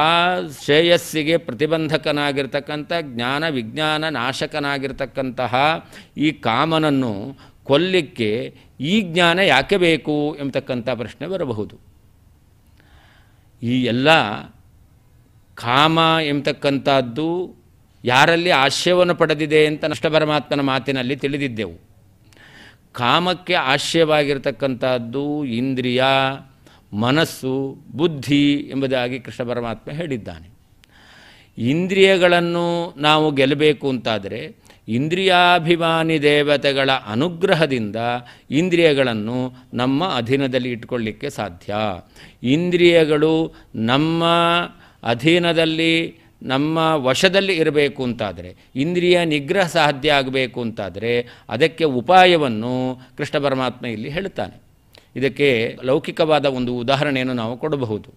ಆ ಶ್ರೇಯಸ್ಸಿಗೆ ಪ್ರತಿಬಂಧಕನಾಗಿರ್ತಕ್ಕಂಥ ಜ್ಞಾನ ವಿಜ್ಞಾನ ನಾಶಕನಾಗಿರ್ತಕ್ಕಂತಹ ಈ ಕಾಮನನ್ನು ಕೊಲ್ಲಕ್ಕೆ ಈ ಜ್ಞಾನ ಯಾಕೆ ಬೇಕು ಎಂಬತಕ್ಕಂಥ ಪ್ರಶ್ನೆ ಬರಬಹುದು ಈ ಎಲ್ಲ ಕಾಮ ಎಂಬತಕ್ಕಂಥದ್ದು ಯಾರಲ್ಲಿ ಆಶಯವನ್ನು ಪಡೆದಿದೆ ಅಂತ ನಷ್ಟ ಪರಮಾತ್ಮನ ಮಾತಿನಲ್ಲಿ ತಿಳಿದಿದ್ದೆವು ಕಾಮಕ್ಕೆ ಆಶಯವಾಗಿರತಕ್ಕಂಥದ್ದು ಇಂದ್ರಿಯ ಮನಸ್ಸು ಬುದ್ಧಿ ಎಂಬುದಾಗಿ ಕೃಷ್ಣ ಪರಮಾತ್ಮ ಹೇಳಿದ್ದಾನೆ ಇಂದ್ರಿಯಗಳನ್ನು ನಾವು ಗೆಲ್ಲಬೇಕು ಅಂತಾದರೆ ಇಂದ್ರಿಯಾಭಿಮಾನಿ ದೇವತೆಗಳ ಅನುಗ್ರಹದಿಂದ ಇಂದ್ರಿಯಗಳನ್ನು ನಮ್ಮ ಅಧೀನದಲ್ಲಿ ಇಟ್ಕೊಳ್ಳಿಕ್ಕೆ ಸಾಧ್ಯ ಇಂದ್ರಿಯಗಳು ನಮ್ಮ ಅಧೀನದಲ್ಲಿ ನಮ್ಮ ವಶದಲ್ಲಿ ಇರಬೇಕು ಅಂತಾದರೆ ಇಂದ್ರಿಯ ನಿಗ್ರಹ ಸಾಧ್ಯ ಆಗಬೇಕು ಅಂತಾದರೆ ಅದಕ್ಕೆ ಉಪಾಯವನ್ನು ಕೃಷ್ಣ ಪರಮಾತ್ಮ ಇಲ್ಲಿ ಹೇಳುತ್ತಾನೆ ಇದಕ್ಕೆ ಲೌಕಿಕವಾದ ಒಂದು ಉದಾಹರಣೆಯನ್ನು ನಾವು ಕೊಡಬಹುದು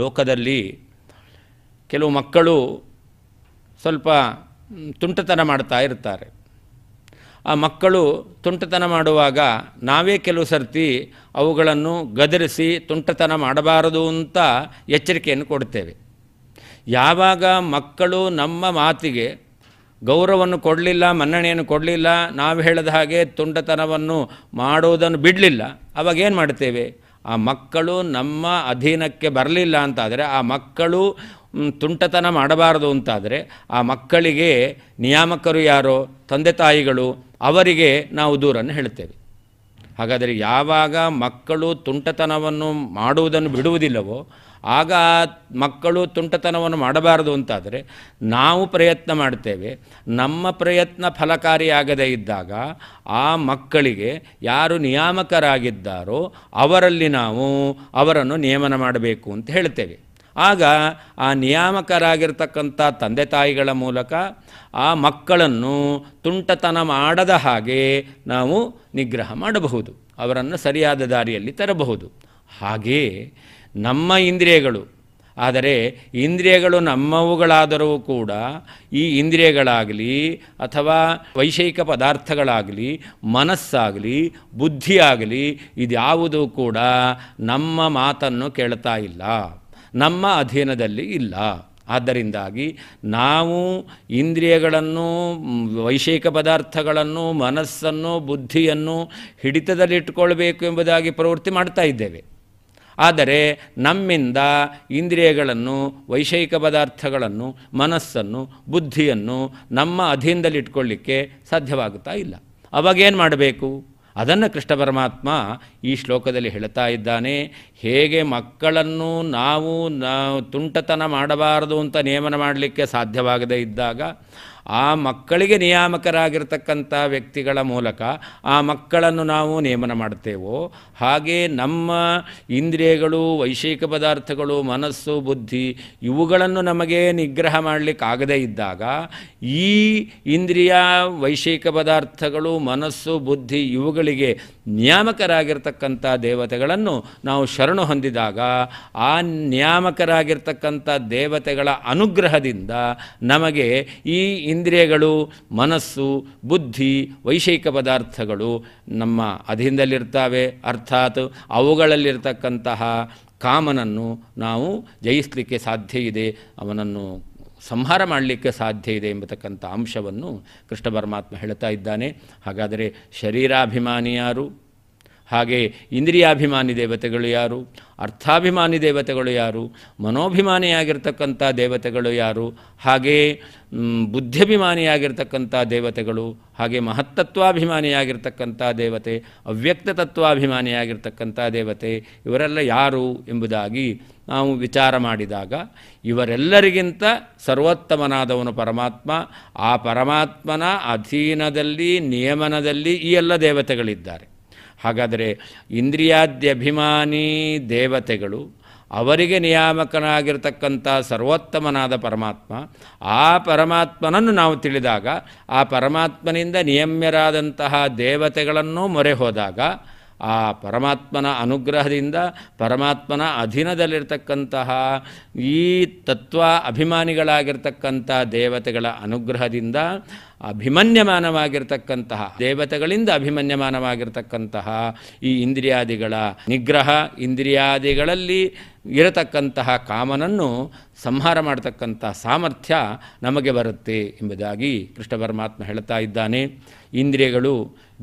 ಲೋಕದಲ್ಲಿ ಕೆಲವು ಮಕ್ಕಳು ಸ್ವಲ್ಪ ತುಂಟತನ ಮಾಡ್ತಾ ಇರ್ತಾರೆ ಆ ಮಕ್ಕಳು ತುಂಟತನ ಮಾಡುವಾಗ ನಾವೇ ಕೆಲವು ಸರ್ತಿ ಅವುಗಳನ್ನು ಗದರಿಸಿ ತುಂಟತನ ಮಾಡಬಾರದು ಅಂತ ಎಚ್ಚರಿಕೆಯನ್ನು ಕೊಡ್ತೇವೆ ಯಾವಾಗ ಮಕ್ಕಳು ನಮ್ಮ ಮಾತಿಗೆ ಗೌರವವನ್ನು ಕೊಡಲಿಲ್ಲ ಮನ್ನಣೆಯನ್ನು ಕೊಡಲಿಲ್ಲ ನಾವು ಹೇಳಿದ ಹಾಗೆ ತುಂಟತನವನ್ನು ಮಾಡುವುದನ್ನು ಬಿಡಲಿಲ್ಲ ಅವಾಗ ಏನು ಮಾಡ್ತೇವೆ ಆ ಮಕ್ಕಳು ನಮ್ಮ ಅಧೀನಕ್ಕೆ ಬರಲಿಲ್ಲ ಅಂತಾದರೆ ಆ ಮಕ್ಕಳು ತುಂಟತನ ಮಾಡಬಾರದು ಅಂತಾದರೆ ಆ ಮಕ್ಕಳಿಗೆ ನಿಯಾಮಕರು ಯಾರೋ ತಂದೆ ತಾಯಿಗಳು ಅವರಿಗೆ ನಾವು ದೂರನ್ನು ಹೇಳ್ತೇವೆ ಹಾಗಾದರೆ ಯಾವಾಗ ಮಕ್ಕಳು ತುಂಟತನವನ್ನು ಮಾಡುವುದನ್ನು ಬಿಡುವುದಿಲ್ಲವೋ ಆಗ ಮಕ್ಕಳು ತುಂಟತನವನ್ನು ಮಾಡಬಾರದು ಅಂತಾದರೆ ನಾವು ಪ್ರಯತ್ನ ಮಾಡ್ತೇವೆ ನಮ್ಮ ಪ್ರಯತ್ನ ಫಲಕಾರಿಯಾಗದೇ ಇದ್ದಾಗ ಆ ಮಕ್ಕಳಿಗೆ ಯಾರು ನಿಯಾಮಕರಾಗಿದ್ದಾರೋ ಅವರಲ್ಲಿ ನಾವು ಅವರನ್ನು ನಿಯಮನ ಮಾಡಬೇಕು ಅಂತ ಹೇಳ್ತೇವೆ ಆಗ ಆ ನಿಯಾಮಕರಾಗಿರ್ತಕ್ಕಂಥ ತಂದೆ ತಾಯಿಗಳ ಮೂಲಕ ಆ ಮಕ್ಕಳನ್ನು ತುಂಟತನ ಮಾಡದ ಹಾಗೆ ನಾವು ನಿಗ್ರಹ ಮಾಡಬಹುದು ಅವರನ್ನು ಸರಿಯಾದ ದಾರಿಯಲ್ಲಿ ತರಬಹುದು ಹಾಗೆಯೇ ನಮ್ಮ ಇಂದ್ರಿಯಗಳು ಆದರೆ ಇಂದ್ರಿಯಗಳು ನಮ್ಮವುಗಳಾದರೂ ಕೂಡ ಈ ಇಂದ್ರಿಯಗಳಾಗಲಿ ಅಥವಾ ವೈಷಯಿಕ ಪದಾರ್ಥಗಳಾಗಲಿ ಮನಸ್ಸಾಗಲಿ ಬುದ್ಧಿಯಾಗಲಿ ಇದ್ಯಾವುದೂ ಕೂಡ ನಮ್ಮ ಮಾತನ್ನು ಕೇಳ್ತಾ ಇಲ್ಲ ನಮ್ಮ ಅಧೀನದಲ್ಲಿ ಇಲ್ಲ ಆದ್ದರಿಂದಾಗಿ ನಾವು ಇಂದ್ರಿಯಗಳನ್ನು ವೈಷಯಿಕ ಪದಾರ್ಥಗಳನ್ನು ಮನಸ್ಸನ್ನು ಬುದ್ಧಿಯನ್ನು ಹಿಡಿತದಲ್ಲಿಟ್ಕೊಳ್ಬೇಕು ಎಂಬುದಾಗಿ ಪ್ರವೃತ್ತಿ ಮಾಡ್ತಾ ಇದ್ದೇವೆ ಆದರೆ ನಮ್ಮಿಂದ ಇಂದ್ರಿಯಗಳನ್ನು ವೈಷಯಿಕ ಪದಾರ್ಥಗಳನ್ನು ಮನಸ್ಸನ್ನು ಬುದ್ಧಿಯನ್ನು ನಮ್ಮ ಅಧೀನದಲ್ಲಿಟ್ಕೊಳ್ಳಿಕ್ಕೆ ಸಾಧ್ಯವಾಗುತ್ತಾ ಇಲ್ಲ ಅವಾಗೇನು ಮಾಡಬೇಕು ಅದನ್ನು ಕೃಷ್ಣ ಪರಮಾತ್ಮ ಈ ಶ್ಲೋಕದಲ್ಲಿ ಹೇಳ್ತಾ ಇದ್ದಾನೆ ಹೇಗೆ ಮಕ್ಕಳನ್ನು ನಾವು ತುಂಟತನ ಮಾಡಬಾರದು ಅಂತ ನಿಯಮನ ಮಾಡಲಿಕ್ಕೆ ಸಾಧ್ಯವಾಗದೇ ಇದ್ದಾಗ ಆ ಮಕ್ಕಳಿಗೆ ನಿಯಾಮಕರಾಗಿರ್ತಕ್ಕಂಥ ವ್ಯಕ್ತಿಗಳ ಮೂಲಕ ಆ ಮಕ್ಕಳನ್ನು ನಾವು ನೇಮನ ಮಾಡ್ತೇವೋ ಹಾಗೆ ನಮ್ಮ ಇಂದ್ರಿಯಗಳು ವೈಷಯಿಕ ಪದಾರ್ಥಗಳು ಮನಸ್ಸು ಬುದ್ಧಿ ಇವುಗಳನ್ನು ನಮಗೆ ನಿಗ್ರಹ ಮಾಡಲಿಕ್ಕಾಗದೇ ಇದ್ದಾಗ ಈ ಇಂದ್ರಿಯ ವೈಷಯಿಕ ಪದಾರ್ಥಗಳು ಮನಸ್ಸು ಬುದ್ಧಿ ಇವುಗಳಿಗೆ ನಿಯಾಮಕರಾಗಿರ್ತಕ್ಕಂಥ ದೇವತೆಗಳನ್ನು ನಾವು ಶರಣು ಹೊಂದಿದಾಗ ಆ ನಿಯಾಮಕರಾಗಿರ್ತಕ್ಕಂಥ ದೇವತೆಗಳ ಅನುಗ್ರಹದಿಂದ ನಮಗೆ ಈ ಇಂದ್ರಿಯಗಳು ಮನಸ್ಸು ಬುದ್ಧಿ ವೈಷಯಿಕ ಪದಾರ್ಥಗಳು ನಮ್ಮ ಅಧೀನದಲ್ಲಿರ್ತಾವೆ ಅರ್ಥಾತ್ ಅವುಗಳಲ್ಲಿರ್ತಕ್ಕಂತಹ ಕಾಮನನ್ನು ನಾವು ಜಯಿಸಲಿಕ್ಕೆ ಸಾಧ್ಯ ಇದೆ ಅವನನ್ನು ಸಂಹಾರ ಮಾಡಲಿಕ್ಕೆ ಸಾಧ್ಯ ಇದೆ ಎಂಬತಕ್ಕಂಥ ಅಂಶವನ್ನು ಕೃಷ್ಣ ಪರಮಾತ್ಮ ಹೇಳ್ತಾ ಇದ್ದಾನೆ ಹಾಗಾದರೆ ಶರೀರಾಭಿಮಾನಿಯಾರು ಹಾಗೆ ಇಂದ್ರಿಯಾಭಿಮಾನಿ ದೇವತೆಗಳು ಯಾರು ಅರ್ಥಾಭಿಮಾನಿ ದೇವತೆಗಳು ಯಾರು ಮನೋಭಿಮಾನಿಯಾಗಿರ್ತಕ್ಕಂಥ ದೇವತೆಗಳು ಯಾರು ಹಾಗೆ ಬುದ್ಧಿಭಿಮಾನಿಯಾಗಿರ್ತಕ್ಕಂಥ ದೇವತೆಗಳು ಹಾಗೆ ಮಹತ್ತತ್ವಾಭಿಮಾನಿಯಾಗಿರ್ತಕ್ಕಂಥ ದೇವತೆ ಅವ್ಯಕ್ತ ತತ್ವಾಭಿಮಾನಿಯಾಗಿರ್ತಕ್ಕಂಥ ದೇವತೆ ಇವರೆಲ್ಲ ಯಾರು ಎಂಬುದಾಗಿ ನಾವು ವಿಚಾರ ಮಾಡಿದಾಗ ಇವರೆಲ್ಲರಿಗಿಂತ ಸರ್ವೋತ್ತಮನಾದವನು ಪರಮಾತ್ಮ ಆ ಪರಮಾತ್ಮನ ಅಧೀನದಲ್ಲಿ ನಿಯಮನದಲ್ಲಿ ಈ ಎಲ್ಲ ದೇವತೆಗಳಿದ್ದಾರೆ ಹಾಗಾದರೆ ಇಂದ್ರಿಯಾದ್ಯಭಿಮಾನಿ ದೇವತೆಗಳು ಅವರಿಗೆ ನಿಯಾಮಕನಾಗಿರ್ತಕ್ಕಂಥ ಸರ್ವೋತ್ತಮನಾದ ಪರಮಾತ್ಮ ಆ ಪರಮಾತ್ಮನನ್ನು ನಾವು ತಿಳಿದಾಗ ಆ ಪರಮಾತ್ಮನಿಂದ ನಿಯಮ್ಯರಾದಂತಹ ದೇವತೆಗಳನ್ನು ಮೊರೆ ಹೋದಾಗ ಆ ಪರಮಾತ್ಮನ ಅನುಗ್ರಹದಿಂದ ಪರಮಾತ್ಮನ ಅಧೀನದಲ್ಲಿರ್ತಕ್ಕಂತಹ ಈ ತತ್ವ ಅಭಿಮಾನಿಗಳಾಗಿರ್ತಕ್ಕಂಥ ದೇವತೆಗಳ ಅನುಗ್ರಹದಿಂದ ಅಭಿಮನ್ಯಮಾನವಾಗಿರ್ತಕ್ಕಂತಹ ದೇವತೆಗಳಿಂದ ಅಭಿಮನ್ಯಮಾನವಾಗಿರ್ತಕ್ಕಂತಹ ಈ ಇಂದ್ರಿಯಾದಿಗಳ ನಿಗ್ರಹ ಇಂದ್ರಿಯಾದಿಗಳಲ್ಲಿ ಇರತಕ್ಕಂತಹ ಕಾಮನನ್ನು ಸಂಹಾರ ಮಾಡತಕ್ಕಂತಹ ಸಾಮರ್ಥ್ಯ ನಮಗೆ ಬರುತ್ತೆ ಎಂಬುದಾಗಿ ಕೃಷ್ಣ ಪರಮಾತ್ಮ ಹೇಳ್ತಾ ಇದ್ದಾನೆ ಇಂದ್ರಿಯಗಳು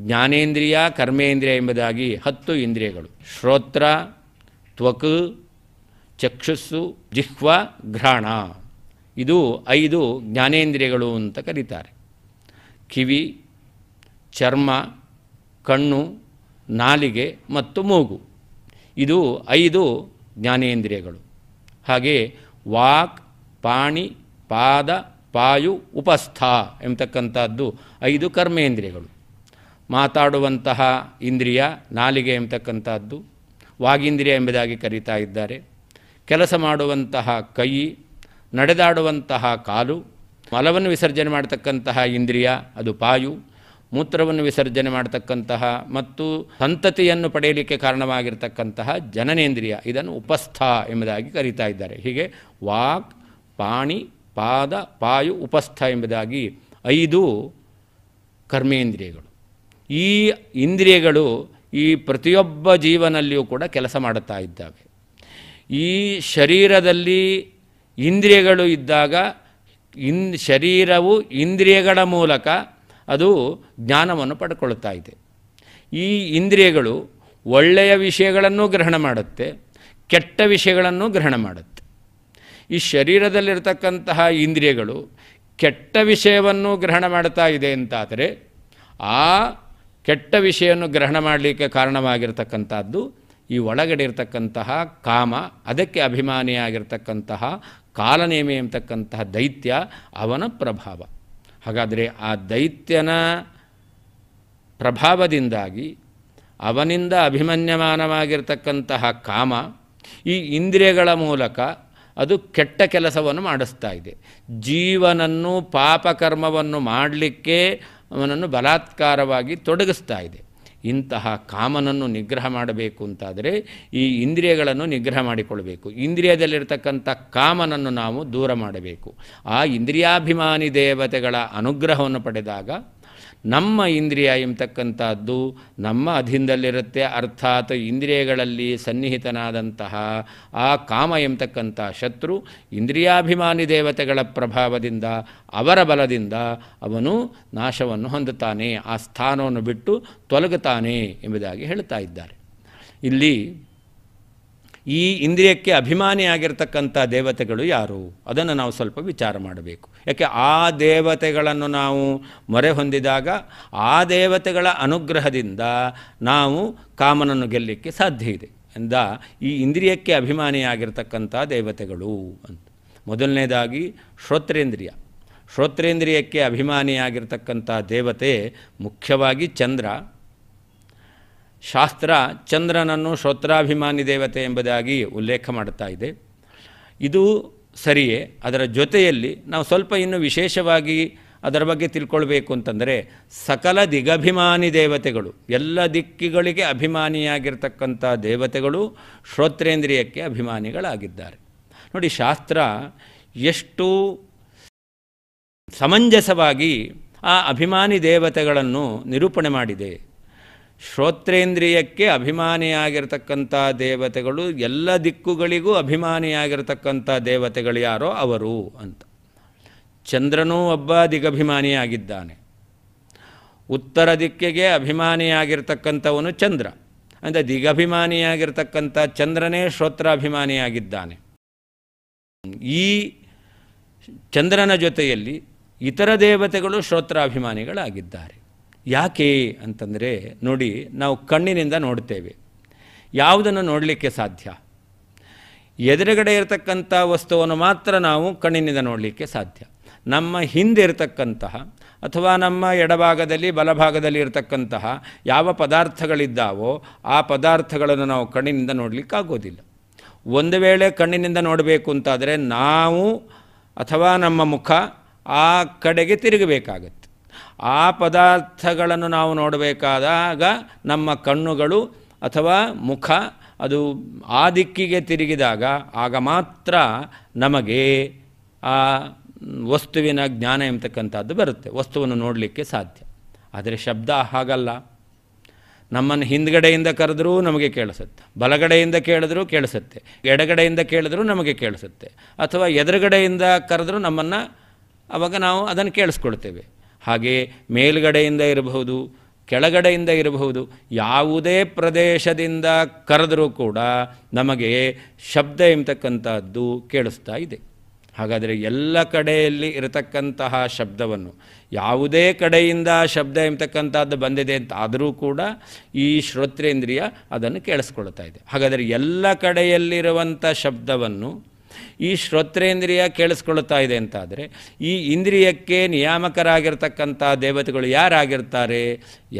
ಜ್ಞಾನೇಂದ್ರಿಯ ಕರ್ಮೇಂದ್ರಿಯ ಎಂಬುದಾಗಿ ಹತ್ತು ಇಂದ್ರಿಯಗಳು ಶ್ರೋತ್ರ ತ್ವಕ್ ಚಕ್ಷುಸ್ಸು ಜಿಹ್ವ ಘ್ರಾಣ ಇದು ಐದು ಜ್ಞಾನೇಂದ್ರಿಯಗಳು ಅಂತ ಕರೀತಾರೆ ಕಿವಿ ಚರ್ಮ ಕಣ್ಣು ನಾಲಿಗೆ ಮತ್ತು ಮೂಗು ಇದು ಐದು ಜ್ಞಾನೇಂದ್ರಿಯಗಳು ಹಾಗೆ ವಾಕ್ ಪಾಣಿ ಪಾದ ಪಾಯು ಉಪಸ್ಥ ಎಂಬತಕ್ಕಂಥದ್ದು ಐದು ಕರ್ಮೇಂದ್ರಿಯಗಳು ಮಾತಾಡುವಂತಹ ಇಂದ್ರಿಯ ನಾಲಿಗೆ ಎಂಬತಕ್ಕಂಥದ್ದು ವಾಗೀಂದ್ರಿಯ ಎಂಬುದಾಗಿ ಕರೀತಾ ಇದ್ದಾರೆ ಕೆಲಸ ಮಾಡುವಂತಹ ಕೈ ನಡೆದಾಡುವಂತಹ ಕಾಲು ಮಲವನ್ನು ವಿಸರ್ಜನೆ ಮಾಡತಕ್ಕಂತಹ ಇಂದ್ರಿಯ ಅದು ಪಾಯು ಮೂತ್ರವನ್ನು ವಿಸರ್ಜನೆ ಮಾಡತಕ್ಕಂತಹ ಮತ್ತು ಸಂತತಿಯನ್ನು ಪಡೆಯಲಿಕ್ಕೆ ಕಾರಣವಾಗಿರ್ತಕ್ಕಂತಹ ಜನನೇಂದ್ರಿಯ ಇದನ್ನು ಉಪಸ್ಥ ಎಂಬುದಾಗಿ ಕರೀತಾ ಇದ್ದಾರೆ ಹೀಗೆ ವಾಕ್ ಪಾಣಿ ಪಾದ ಪಾಯು ಉಪಸ್ಥ ಎಂಬುದಾಗಿ ಐದು ಕರ್ಮೇಂದ್ರಿಯಗಳು ಈ ಇಂದ್ರಿಯಗಳು ಈ ಪ್ರತಿಯೊಬ್ಬ ಜೀವನಲ್ಲಿಯೂ ಕೂಡ ಕೆಲಸ ಮಾಡುತ್ತಾ ಇದ್ದಾವೆ ಈ ಶರೀರದಲ್ಲಿ ಇಂದ್ರಿಯಗಳು ಇದ್ದಾಗ ಇನ್ ಶರೀರವು ಇಂದ್ರಿಯಗಳ ಮೂಲಕ ಅದು ಜ್ಞಾನವನ್ನು ಪಡ್ಕೊಳ್ತಾ ಇದೆ ಈ ಇಂದ್ರಿಯಗಳು ಒಳ್ಳೆಯ ವಿಷಯಗಳನ್ನು ಗ್ರಹಣ ಮಾಡುತ್ತೆ ಕೆಟ್ಟ ವಿಷಯಗಳನ್ನು ಗ್ರಹಣ ಮಾಡುತ್ತೆ ಈ ಶರೀರದಲ್ಲಿರತಕ್ಕಂತಹ ಇಂದ್ರಿಯಗಳು ಕೆಟ್ಟ ವಿಷಯವನ್ನು ಗ್ರಹಣ ಮಾಡ್ತಾ ಇದೆ ಅಂತಾದರೆ ಆ ಕೆಟ್ಟ ವಿಷಯವನ್ನು ಗ್ರಹಣ ಮಾಡಲಿಕ್ಕೆ ಕಾರಣವಾಗಿರ್ತಕ್ಕಂಥದ್ದು ಈ ಒಳಗಡೆ ಇರತಕ್ಕಂತಹ ಕಾಮ ಅದಕ್ಕೆ ಅಭಿಮಾನಿಯಾಗಿರ್ತಕ್ಕಂತಹ ಕಾಲನೇಮೆ ಎಂಬತಕ್ಕಂತಹ ದೈತ್ಯ ಅವನ ಪ್ರಭಾವ ಹಾಗಾದರೆ ಆ ದೈತ್ಯನ ಪ್ರಭಾವದಿಂದಾಗಿ ಅವನಿಂದ ಅಭಿಮನ್ಯಮಾನವಾಗಿರ್ತಕ್ಕಂತಹ ಕಾಮ ಈ ಇಂದ್ರಿಯಗಳ ಮೂಲಕ ಅದು ಕೆಟ್ಟ ಕೆಲಸವನ್ನು ಮಾಡಿಸ್ತಾ ಇದೆ ಜೀವನನ್ನು ಪಾಪಕರ್ಮವನ್ನು ಮಾಡಲಿಕ್ಕೆ ಅವನನ್ನು ಬಲಾತ್ಕಾರವಾಗಿ ತೊಡಗಿಸ್ತಾ ಇದೆ ಇಂತಹ ಕಾಮನನ್ನು ನಿಗ್ರಹ ಮಾಡಬೇಕು ಅಂತಾದರೆ ಈ ಇಂದ್ರಿಯಗಳನ್ನು ನಿಗ್ರಹ ಮಾಡಿಕೊಳ್ಳಬೇಕು ಇಂದ್ರಿಯದಲ್ಲಿರ್ತಕ್ಕಂಥ ಕಾಮನನ್ನು ನಾವು ದೂರ ಮಾಡಬೇಕು ಆ ಇಂದ್ರಿಯಾಭಿಮಾನಿ ದೇವತೆಗಳ ಅನುಗ್ರಹವನ್ನು ಪಡೆದಾಗ ನಮ್ಮ ಇಂದ್ರಿಯ ಎಂಬತಕ್ಕಂಥದ್ದು ನಮ್ಮ ಅಧೀನದಲ್ಲಿರುತ್ತೆ ಅರ್ಥಾತ್ ಇಂದ್ರಿಯಗಳಲ್ಲಿ ಸನ್ನಿಹಿತನಾದಂತಹ ಆ ಕಾಮ ಎಂಬತಕ್ಕಂಥ ಶತ್ರು ಇಂದ್ರಿಯಾಭಿಮಾನಿ ದೇವತೆಗಳ ಪ್ರಭಾವದಿಂದ ಅವರ ಬಲದಿಂದ ಅವನು ನಾಶವನ್ನು ಹೊಂದುತ್ತಾನೆ ಆ ಸ್ಥಾನವನ್ನು ಬಿಟ್ಟು ತೊಲಗುತ್ತಾನೆ ಎಂಬುದಾಗಿ ಹೇಳ್ತಾ ಇದ್ದಾರೆ ಇಲ್ಲಿ ಈ ಇಂದ್ರಿಯಕ್ಕೆ ಅಭಿಮಾನಿಯಾಗಿರ್ತಕ್ಕಂಥ ದೇವತೆಗಳು ಯಾರು ಅದನ್ನು ನಾವು ಸ್ವಲ್ಪ ವಿಚಾರ ಮಾಡಬೇಕು ಯಾಕೆ ಆ ದೇವತೆಗಳನ್ನು ನಾವು ಮೊರೆ ಹೊಂದಿದಾಗ ಆ ದೇವತೆಗಳ ಅನುಗ್ರಹದಿಂದ ನಾವು ಕಾಮನನ್ನು ಗೆಲ್ಲಲಿಕ್ಕೆ ಸಾಧ್ಯ ಇದೆ ಎಂದ ಈ ಇಂದ್ರಿಯಕ್ಕೆ ಅಭಿಮಾನಿಯಾಗಿರ್ತಕ್ಕಂಥ ದೇವತೆಗಳು ಅಂತ ಮೊದಲನೇದಾಗಿ ಶ್ರೋತ್ರೇಂದ್ರಿಯ ಶ್ರೋತ್ರೇಂದ್ರಿಯಕ್ಕೆ ಅಭಿಮಾನಿಯಾಗಿರ್ತಕ್ಕಂಥ ದೇವತೆ ಮುಖ್ಯವಾಗಿ ಚಂದ್ರ ಶಾಸ್ತ್ರ ಚಂದ್ರನನ್ನು ಶ್ರೋತ್ರಾಭಿಮಾನಿ ದೇವತೆ ಎಂಬುದಾಗಿ ಉಲ್ಲೇಖ ಮಾಡ್ತಾ ಇದೆ ಇದು ಸರಿಯೇ ಅದರ ಜೊತೆಯಲ್ಲಿ ನಾವು ಸ್ವಲ್ಪ ಇನ್ನೂ ವಿಶೇಷವಾಗಿ ಅದರ ಬಗ್ಗೆ ತಿಳ್ಕೊಳ್ಬೇಕು ಅಂತಂದರೆ ಸಕಲ ದಿಗಭಿಮಾನಿ ದೇವತೆಗಳು ಎಲ್ಲ ದಿಕ್ಕಿಗಳಿಗೆ ಅಭಿಮಾನಿಯಾಗಿರ್ತಕ್ಕಂಥ ದೇವತೆಗಳು ಶ್ರೋತ್ರೇಂದ್ರಿಯಕ್ಕೆ ಅಭಿಮಾನಿಗಳಾಗಿದ್ದಾರೆ ನೋಡಿ ಶಾಸ್ತ್ರ ಎಷ್ಟು ಸಮಂಜಸವಾಗಿ ಆ ಅಭಿಮಾನಿ ದೇವತೆಗಳನ್ನು ನಿರೂಪಣೆ ಮಾಡಿದೆ ಶ್ರೋತ್ರೇಂದ್ರಿಯಕ್ಕೆ ಅಭಿಮಾನಿಯಾಗಿರ್ತಕ್ಕಂಥ ದೇವತೆಗಳು ಎಲ್ಲ ದಿಕ್ಕುಗಳಿಗೂ ಅಭಿಮಾನಿಯಾಗಿರ್ತಕ್ಕಂಥ ದೇವತೆಗಳು ಯಾರೋ ಅವರು ಅಂತ ಚಂದ್ರನೂ ಒಬ್ಬ ದಿಗಭಿಮಾನಿಯಾಗಿದ್ದಾನೆ ಉತ್ತರ ದಿಕ್ಕಿಗೆ ಅಭಿಮಾನಿಯಾಗಿರ್ತಕ್ಕಂಥವನು ಚಂದ್ರ ಅಂದರೆ ದಿಗಭಿಮಾನಿಯಾಗಿರ್ತಕ್ಕಂಥ ಚಂದ್ರನೇ ಶ್ರೋತ್ರಾಭಿಮಾನಿಯಾಗಿದ್ದಾನೆ ಈ ಚಂದ್ರನ ಜೊತೆಯಲ್ಲಿ ಇತರ ದೇವತೆಗಳು ಶ್ರೋತ್ರಾಭಿಮಾನಿಗಳಾಗಿದ್ದಾರೆ ಯಾಕೆ ಅಂತಂದರೆ ನೋಡಿ ನಾವು ಕಣ್ಣಿನಿಂದ ನೋಡ್ತೇವೆ ಯಾವುದನ್ನು ನೋಡಲಿಕ್ಕೆ ಸಾಧ್ಯ ಎದುರುಗಡೆ ಇರತಕ್ಕಂಥ ವಸ್ತುವನ್ನು ಮಾತ್ರ ನಾವು ಕಣ್ಣಿನಿಂದ ನೋಡಲಿಕ್ಕೆ ಸಾಧ್ಯ ನಮ್ಮ ಹಿಂದೆ ಇರತಕ್ಕಂತಹ ಅಥವಾ ನಮ್ಮ ಎಡಭಾಗದಲ್ಲಿ ಬಲಭಾಗದಲ್ಲಿ ಇರತಕ್ಕಂತಹ ಯಾವ ಪದಾರ್ಥಗಳಿದ್ದಾವೋ ಆ ಪದಾರ್ಥಗಳನ್ನು ನಾವು ಕಣ್ಣಿನಿಂದ ನೋಡಲಿಕ್ಕಾಗೋದಿಲ್ಲ ಒಂದು ವೇಳೆ ಕಣ್ಣಿನಿಂದ ನೋಡಬೇಕು ಅಂತಾದರೆ ನಾವು ಅಥವಾ ನಮ್ಮ ಮುಖ ಆ ಕಡೆಗೆ ತಿರುಗಬೇಕಾಗುತ್ತೆ ಆ ಪದಾರ್ಥಗಳನ್ನು ನಾವು ನೋಡಬೇಕಾದಾಗ ನಮ್ಮ ಕಣ್ಣುಗಳು ಅಥವಾ ಮುಖ ಅದು ಆ ದಿಕ್ಕಿಗೆ ತಿರುಗಿದಾಗ ಆಗ ಮಾತ್ರ ನಮಗೆ ಆ ವಸ್ತುವಿನ ಜ್ಞಾನ ಎಂಬತಕ್ಕಂಥದ್ದು ಬರುತ್ತೆ ವಸ್ತುವನ್ನು ನೋಡಲಿಕ್ಕೆ ಸಾಧ್ಯ ಆದರೆ ಶಬ್ದ ಹಾಗಲ್ಲ ನಮ್ಮನ್ನು ಹಿಂದ್ಗಡೆಯಿಂದ ಕರೆದ್ರೂ ನಮಗೆ ಕೇಳಿಸುತ್ತೆ ಬಲಗಡೆಯಿಂದ ಕೇಳಿದ್ರೂ ಕೇಳಿಸುತ್ತೆ ಎಡಗಡೆಯಿಂದ ಕೇಳಿದ್ರೂ ನಮಗೆ ಕೇಳಿಸುತ್ತೆ ಅಥವಾ ಎದುರುಗಡೆಯಿಂದ ಕರೆದ್ರೂ ನಮ್ಮನ್ನು ಅವಾಗ ನಾವು ಅದನ್ನು ಕೇಳಿಸ್ಕೊಳ್ತೇವೆ ಹಾಗೆ ಮೇಲ್ಗಡೆಯಿಂದ ಇರಬಹುದು ಕೆಳಗಡೆಯಿಂದ ಇರಬಹುದು ಯಾವುದೇ ಪ್ರದೇಶದಿಂದ ಕರೆದರೂ ಕೂಡ ನಮಗೆ ಶಬ್ದ ಎಂಬತಕ್ಕಂಥದ್ದು ಕೇಳಿಸ್ತಾ ಇದೆ ಹಾಗಾದರೆ ಎಲ್ಲ ಕಡೆಯಲ್ಲಿ ಇರತಕ್ಕಂತಹ ಶಬ್ದವನ್ನು ಯಾವುದೇ ಕಡೆಯಿಂದ ಶಬ್ದ ಎಂಬತಕ್ಕಂಥದ್ದು ಬಂದಿದೆ ಅಂತ ಆದರೂ ಕೂಡ ಈ ಶ್ರೋತ್ರೇಂದ್ರಿಯ ಅದನ್ನು ಕೇಳಿಸ್ಕೊಳ್ತಾ ಇದೆ ಹಾಗಾದರೆ ಎಲ್ಲ ಕಡೆಯಲ್ಲಿರುವಂಥ ಶಬ್ದವನ್ನು ಈ ಶ್ರೋತ್ರೇಂದ್ರಿಯ ಕೇಳಿಸ್ಕೊಳ್ತಾ ಇದೆ ಅಂತಾದರೆ ಈ ಇಂದ್ರಿಯಕ್ಕೆ ನಿಯಾಮಕರಾಗಿರ್ತಕ್ಕಂಥ ದೇವತೆಗಳು ಯಾರಾಗಿರ್ತಾರೆ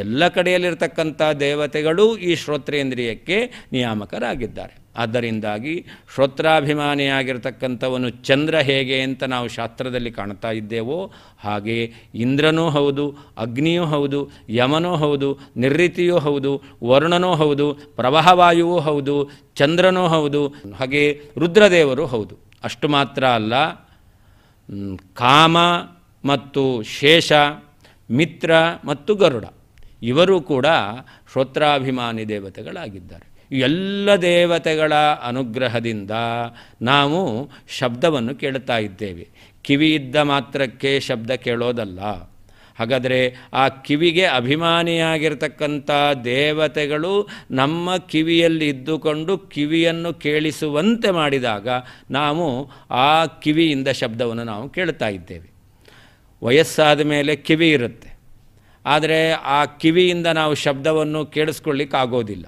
ಎಲ್ಲ ಕಡೆಯಲ್ಲಿರ್ತಕ್ಕಂಥ ದೇವತೆಗಳು ಈ ಶ್ರೋತ್ರೇಂದ್ರಿಯಕ್ಕೆ ನಿಯಾಮಕರಾಗಿದ್ದಾರೆ ಆದ್ದರಿಂದಾಗಿ ಶ್ರೋತ್ರಾಭಿಮಾನಿಯಾಗಿರ್ತಕ್ಕಂಥವನು ಚಂದ್ರ ಹೇಗೆ ಅಂತ ನಾವು ಶಾಸ್ತ್ರದಲ್ಲಿ ಕಾಣ್ತಾ ಇದ್ದೇವೋ ಹಾಗೆ ಇಂದ್ರನೂ ಹೌದು ಅಗ್ನಿಯೂ ಹೌದು ಯಮನೂ ಹೌದು ನಿರ್ರೀತಿಯೂ ಹೌದು ವರುಣನೂ ಹೌದು ಪ್ರವಾಹವಾಯುವೂ ಹೌದು ಚಂದ್ರನೂ ಹೌದು ಹಾಗೆ ರುದ್ರದೇವರು ಹೌದು ಅಷ್ಟು ಮಾತ್ರ ಅಲ್ಲ ಕಾಮ ಮತ್ತು ಶೇಷ ಮಿತ್ರ ಮತ್ತು ಗರುಡ ಇವರು ಕೂಡ ಶ್ರೋತ್ರಾಭಿಮಾನಿ ದೇವತೆಗಳಾಗಿದ್ದಾರೆ ಎಲ್ಲ ದೇವತೆಗಳ ಅನುಗ್ರಹದಿಂದ ನಾವು ಶಬ್ದವನ್ನು ಕೇಳ್ತಾ ಇದ್ದೇವೆ ಕಿವಿಯಿದ್ದ ಮಾತ್ರಕ್ಕೆ ಶಬ್ದ ಕೇಳೋದಲ್ಲ ಹಾಗಾದರೆ ಆ ಕಿವಿಗೆ ಅಭಿಮಾನಿಯಾಗಿರ್ತಕ್ಕಂಥ ದೇವತೆಗಳು ನಮ್ಮ ಕಿವಿಯಲ್ಲಿ ಇದ್ದುಕೊಂಡು ಕಿವಿಯನ್ನು ಕೇಳಿಸುವಂತೆ ಮಾಡಿದಾಗ ನಾವು ಆ ಕಿವಿಯಿಂದ ಶಬ್ದವನ್ನು ನಾವು ಕೇಳ್ತಾ ಇದ್ದೇವೆ ವಯಸ್ಸಾದ ಮೇಲೆ ಕಿವಿ ಇರುತ್ತೆ ಆದರೆ ಆ ಕಿವಿಯಿಂದ ನಾವು ಶಬ್ದವನ್ನು ಕೇಳಿಸ್ಕೊಳ್ಳಿಕ್ಕಾಗೋದಿಲ್ಲ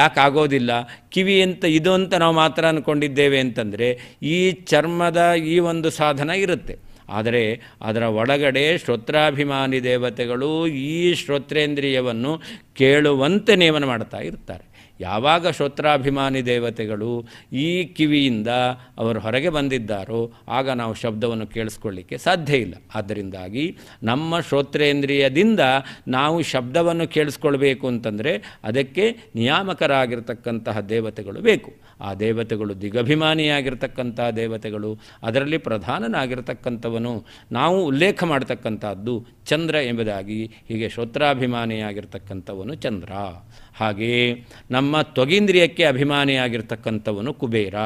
ಯಾಕಾಗೋದಿಲ್ಲ ಕಿವಿ ಅಂತ ಇದು ಅಂತ ನಾವು ಮಾತ್ರ ಅಂದ್ಕೊಂಡಿದ್ದೇವೆ ಅಂತಂದರೆ ಈ ಚರ್ಮದ ಈ ಒಂದು ಸಾಧನ ಇರುತ್ತೆ ಆದರೆ ಅದರ ಒಳಗಡೆ ಶ್ರೋತ್ರಾಭಿಮಾನಿ ದೇವತೆಗಳು ಈ ಶ್ರೋತ್ರೇಂದ್ರಿಯವನ್ನು ಕೇಳುವಂತೆ ನೇಮನ ಮಾಡ್ತಾ ಇರ್ತಾರೆ ಯಾವಾಗ ಶ್ರೋತ್ರಾಭಿಮಾನಿ ದೇವತೆಗಳು ಈ ಕಿವಿಯಿಂದ ಅವರು ಹೊರಗೆ ಬಂದಿದ್ದಾರೋ ಆಗ ನಾವು ಶಬ್ದವನ್ನು ಕೇಳಿಸ್ಕೊಳ್ಳಿಕ್ಕೆ ಸಾಧ್ಯ ಇಲ್ಲ ಆದ್ದರಿಂದಾಗಿ ನಮ್ಮ ಶ್ರೋತ್ರೇಂದ್ರಿಯದಿಂದ ನಾವು ಶಬ್ದವನ್ನು ಕೇಳಿಸ್ಕೊಳ್ಬೇಕು ಅಂತಂದರೆ ಅದಕ್ಕೆ ನಿಯಾಮಕರಾಗಿರ್ತಕ್ಕಂತಹ ದೇವತೆಗಳು ಬೇಕು ಆ ದೇವತೆಗಳು ದಿಗಭಿಮಾನಿಯಾಗಿರ್ತಕ್ಕಂಥ ದೇವತೆಗಳು ಅದರಲ್ಲಿ ಪ್ರಧಾನನಾಗಿರ್ತಕ್ಕಂಥವನು ನಾವು ಉಲ್ಲೇಖ ಮಾಡ್ತಕ್ಕಂಥದ್ದು ಚಂದ್ರ ಎಂಬುದಾಗಿ ಹೀಗೆ ಶ್ರೋತ್ರಾಭಿಮಾನಿಯಾಗಿರ್ತಕ್ಕಂಥವನು ಚಂದ್ರ ಹಾಗೆಯೇ ನಮ್ಮ ತ್ವಗೀಂದ್ರಿಯಕ್ಕೆ ಅಭಿಮಾನಿಯಾಗಿರ್ತಕ್ಕಂಥವನು ಕುಬೇರ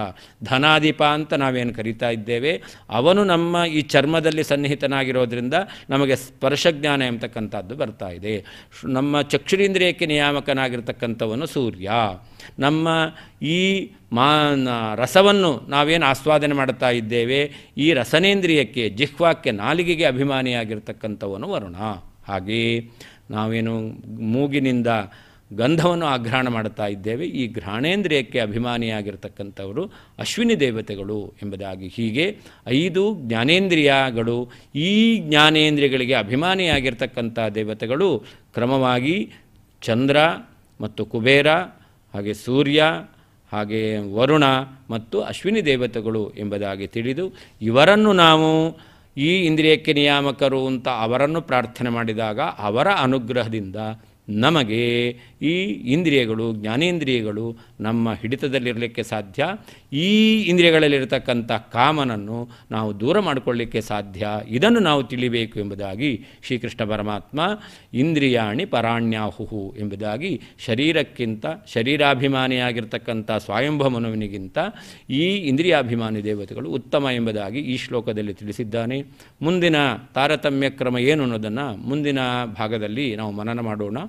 ಧನಾಧಿಪ ಅಂತ ನಾವೇನು ಕರಿತಾ ಇದ್ದೇವೆ ಅವನು ನಮ್ಮ ಈ ಚರ್ಮದಲ್ಲಿ ಸನ್ನಿಹಿತನಾಗಿರೋದ್ರಿಂದ ನಮಗೆ ಸ್ಪರ್ಶಜ್ಞಾನ ಎಂಬತಕ್ಕಂಥದ್ದು ಬರ್ತಾ ಇದೆ ನಮ್ಮ ಚಕ್ಷುರೀಂದ್ರಿಯಕ್ಕೆ ನಿಯಾಮಕನಾಗಿರ್ತಕ್ಕಂಥವನು ಸೂರ್ಯ ನಮ್ಮ ಈ ಮಾ ರಸವನ್ನು ನಾವೇನು ಆಸ್ವಾದನೆ ಮಾಡ್ತಾ ಇದ್ದೇವೆ ಈ ರಸನೇಂದ್ರಿಯಕ್ಕೆ ಜಿಹ್ವಾಕ್ಕೆ ನಾಲಿಗೆಗೆ ಅಭಿಮಾನಿಯಾಗಿರ್ತಕ್ಕಂಥವನು ವರುಣ ಹಾಗೆಯೇ ನಾವೇನು ಮೂಗಿನಿಂದ ಗಂಧವನ್ನು ಆಘ್ರಾಣ ಮಾಡ್ತಾ ಇದ್ದೇವೆ ಈ ಘ್ರಾಣೇಂದ್ರಿಯಕ್ಕೆ ಅಭಿಮಾನಿಯಾಗಿರ್ತಕ್ಕಂಥವರು ಅಶ್ವಿನಿ ದೇವತೆಗಳು ಎಂಬುದಾಗಿ ಹೀಗೆ ಐದು ಜ್ಞಾನೇಂದ್ರಿಯಗಳು ಈ ಜ್ಞಾನೇಂದ್ರಿಯಗಳಿಗೆ ಅಭಿಮಾನಿಯಾಗಿರ್ತಕ್ಕಂಥ ದೇವತೆಗಳು ಕ್ರಮವಾಗಿ ಚಂದ್ರ ಮತ್ತು ಕುಬೇರ ಹಾಗೆ ಸೂರ್ಯ ಹಾಗೆ ವರುಣ ಮತ್ತು ಅಶ್ವಿನಿ ದೇವತೆಗಳು ಎಂಬುದಾಗಿ ತಿಳಿದು ಇವರನ್ನು ನಾವು ಈ ಇಂದ್ರಿಯಕ್ಕೆ ನಿಯಾಮಕರು ಅಂತ ಅವರನ್ನು ಪ್ರಾರ್ಥನೆ ಮಾಡಿದಾಗ ಅವರ ಅನುಗ್ರಹದಿಂದ ನಮಗೆ ಈ ಇಂದ್ರಿಯಗಳು ಜ್ಞಾನೇಂದ್ರಿಯಗಳು ನಮ್ಮ ಹಿಡಿತದಲ್ಲಿರಲಿಕ್ಕೆ ಸಾಧ್ಯ ಈ ಇಂದ್ರಿಯಗಳಲ್ಲಿರತಕ್ಕಂಥ ಕಾಮನನ್ನು ನಾವು ದೂರ ಮಾಡಿಕೊಳ್ಳಿಕ್ಕೆ ಸಾಧ್ಯ ಇದನ್ನು ನಾವು ತಿಳಿಬೇಕು ಎಂಬುದಾಗಿ ಶ್ರೀಕೃಷ್ಣ ಪರಮಾತ್ಮ ಇಂದ್ರಿಯಾಣಿ ಪರಾಣ್ಯಾಹುಹು ಎಂಬುದಾಗಿ ಶರೀರಕ್ಕಿಂತ ಶರೀರಾಭಿಮಾನಿಯಾಗಿರ್ತಕ್ಕಂಥ ಸ್ವಯಂಭ ಮನುವಿನಿಗಿಂತ ಈ ಇಂದ್ರಿಯಾಭಿಮಾನಿ ದೇವತೆಗಳು ಉತ್ತಮ ಎಂಬುದಾಗಿ ಈ ಶ್ಲೋಕದಲ್ಲಿ ತಿಳಿಸಿದ್ದಾನೆ ಮುಂದಿನ ತಾರತಮ್ಯ ಕ್ರಮ ಏನು ಅನ್ನೋದನ್ನು ಮುಂದಿನ ಭಾಗದಲ್ಲಿ ನಾವು ಮನನ ಮಾಡೋಣ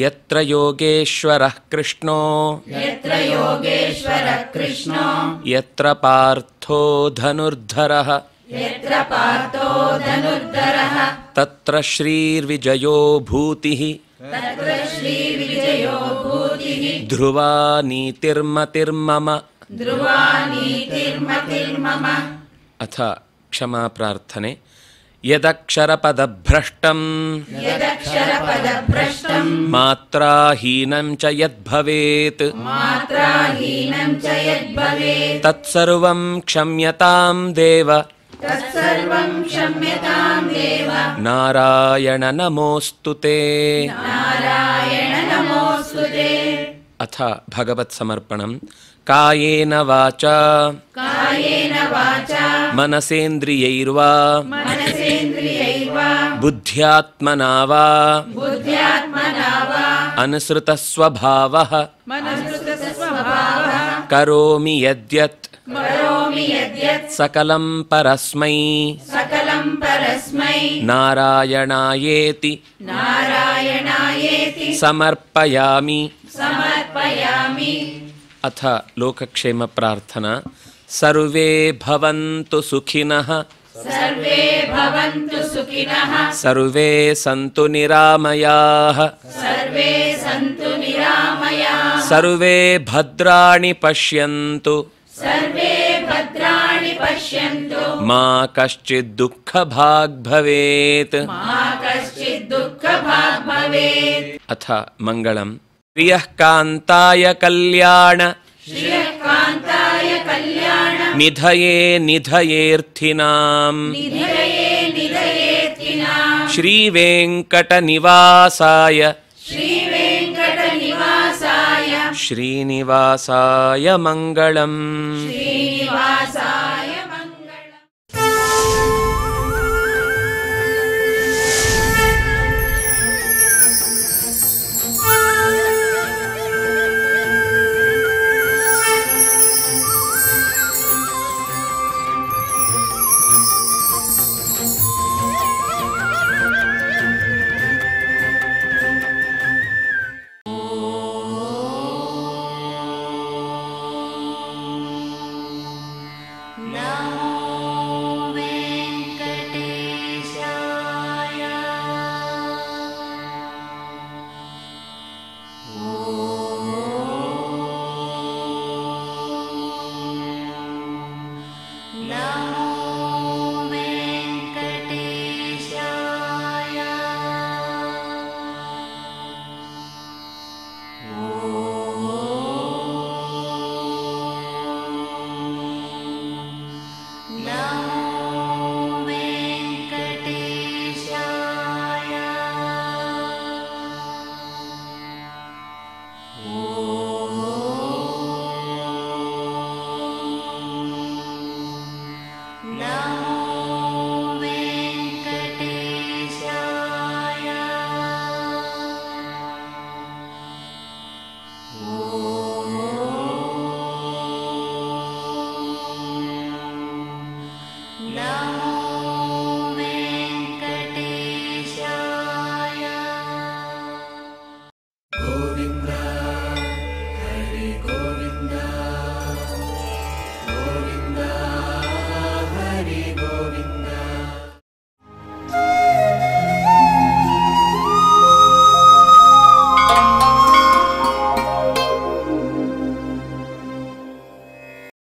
यत्र योगेश्वरः कृष्णो यत्र योगेश्वरः कृष्णो यत्र पार्थो धनुर्धरः यत्र पार्थो धनुर्धरः तत्र श्रीर्विजयो भूतिः तत्र श्रीर्विजयो भूतिः ध्रुवा नीतिर्मतिर्मम ध्रुवा नीतिर्मतिर्मम अथ क्षमा प्रार्थने यदक्षरपदभ्रष्टम् यदक्षरपदभ्रष्टम् मात्राहीनम् च यद्भवेत् मात्राहीनम् च यद्भवेत् तत्सर्वम् क्षम्यताम् देव तत्सर्वम् क्षम्यताम् देव नारायण नमोऽस्तु ते नारायण అథ భగవత్ సమర్పణం కాయేన వాచ కాయేన వాచ మనసేంద్రియైర్వా మనసేంద్రియైర్వా బుద్ధ్యాత్మనా వా బుద్ధ్యాత్మనా కరోమి యద్యత్ సకలం పరస్మై సకలం नारायणायेति नारायणायेति समर्पयामि अथ लोकक्षेमप्रार्थना सर्वे भवन्तु सुखिनः सर्वे सन्तु निरामयाः सर्वे भद्राणि पश्यन्तु पश्यन्तु मा कश्चित् दुःखभाग् भवेत् अथ मङ्गलम् कान्ताय कल्याण निधये निधयेऽर्थिनाम् श्रीवेङ्कटनिवासाय श्रीनिवासाय मङ्गलम् श्रीनिवासाय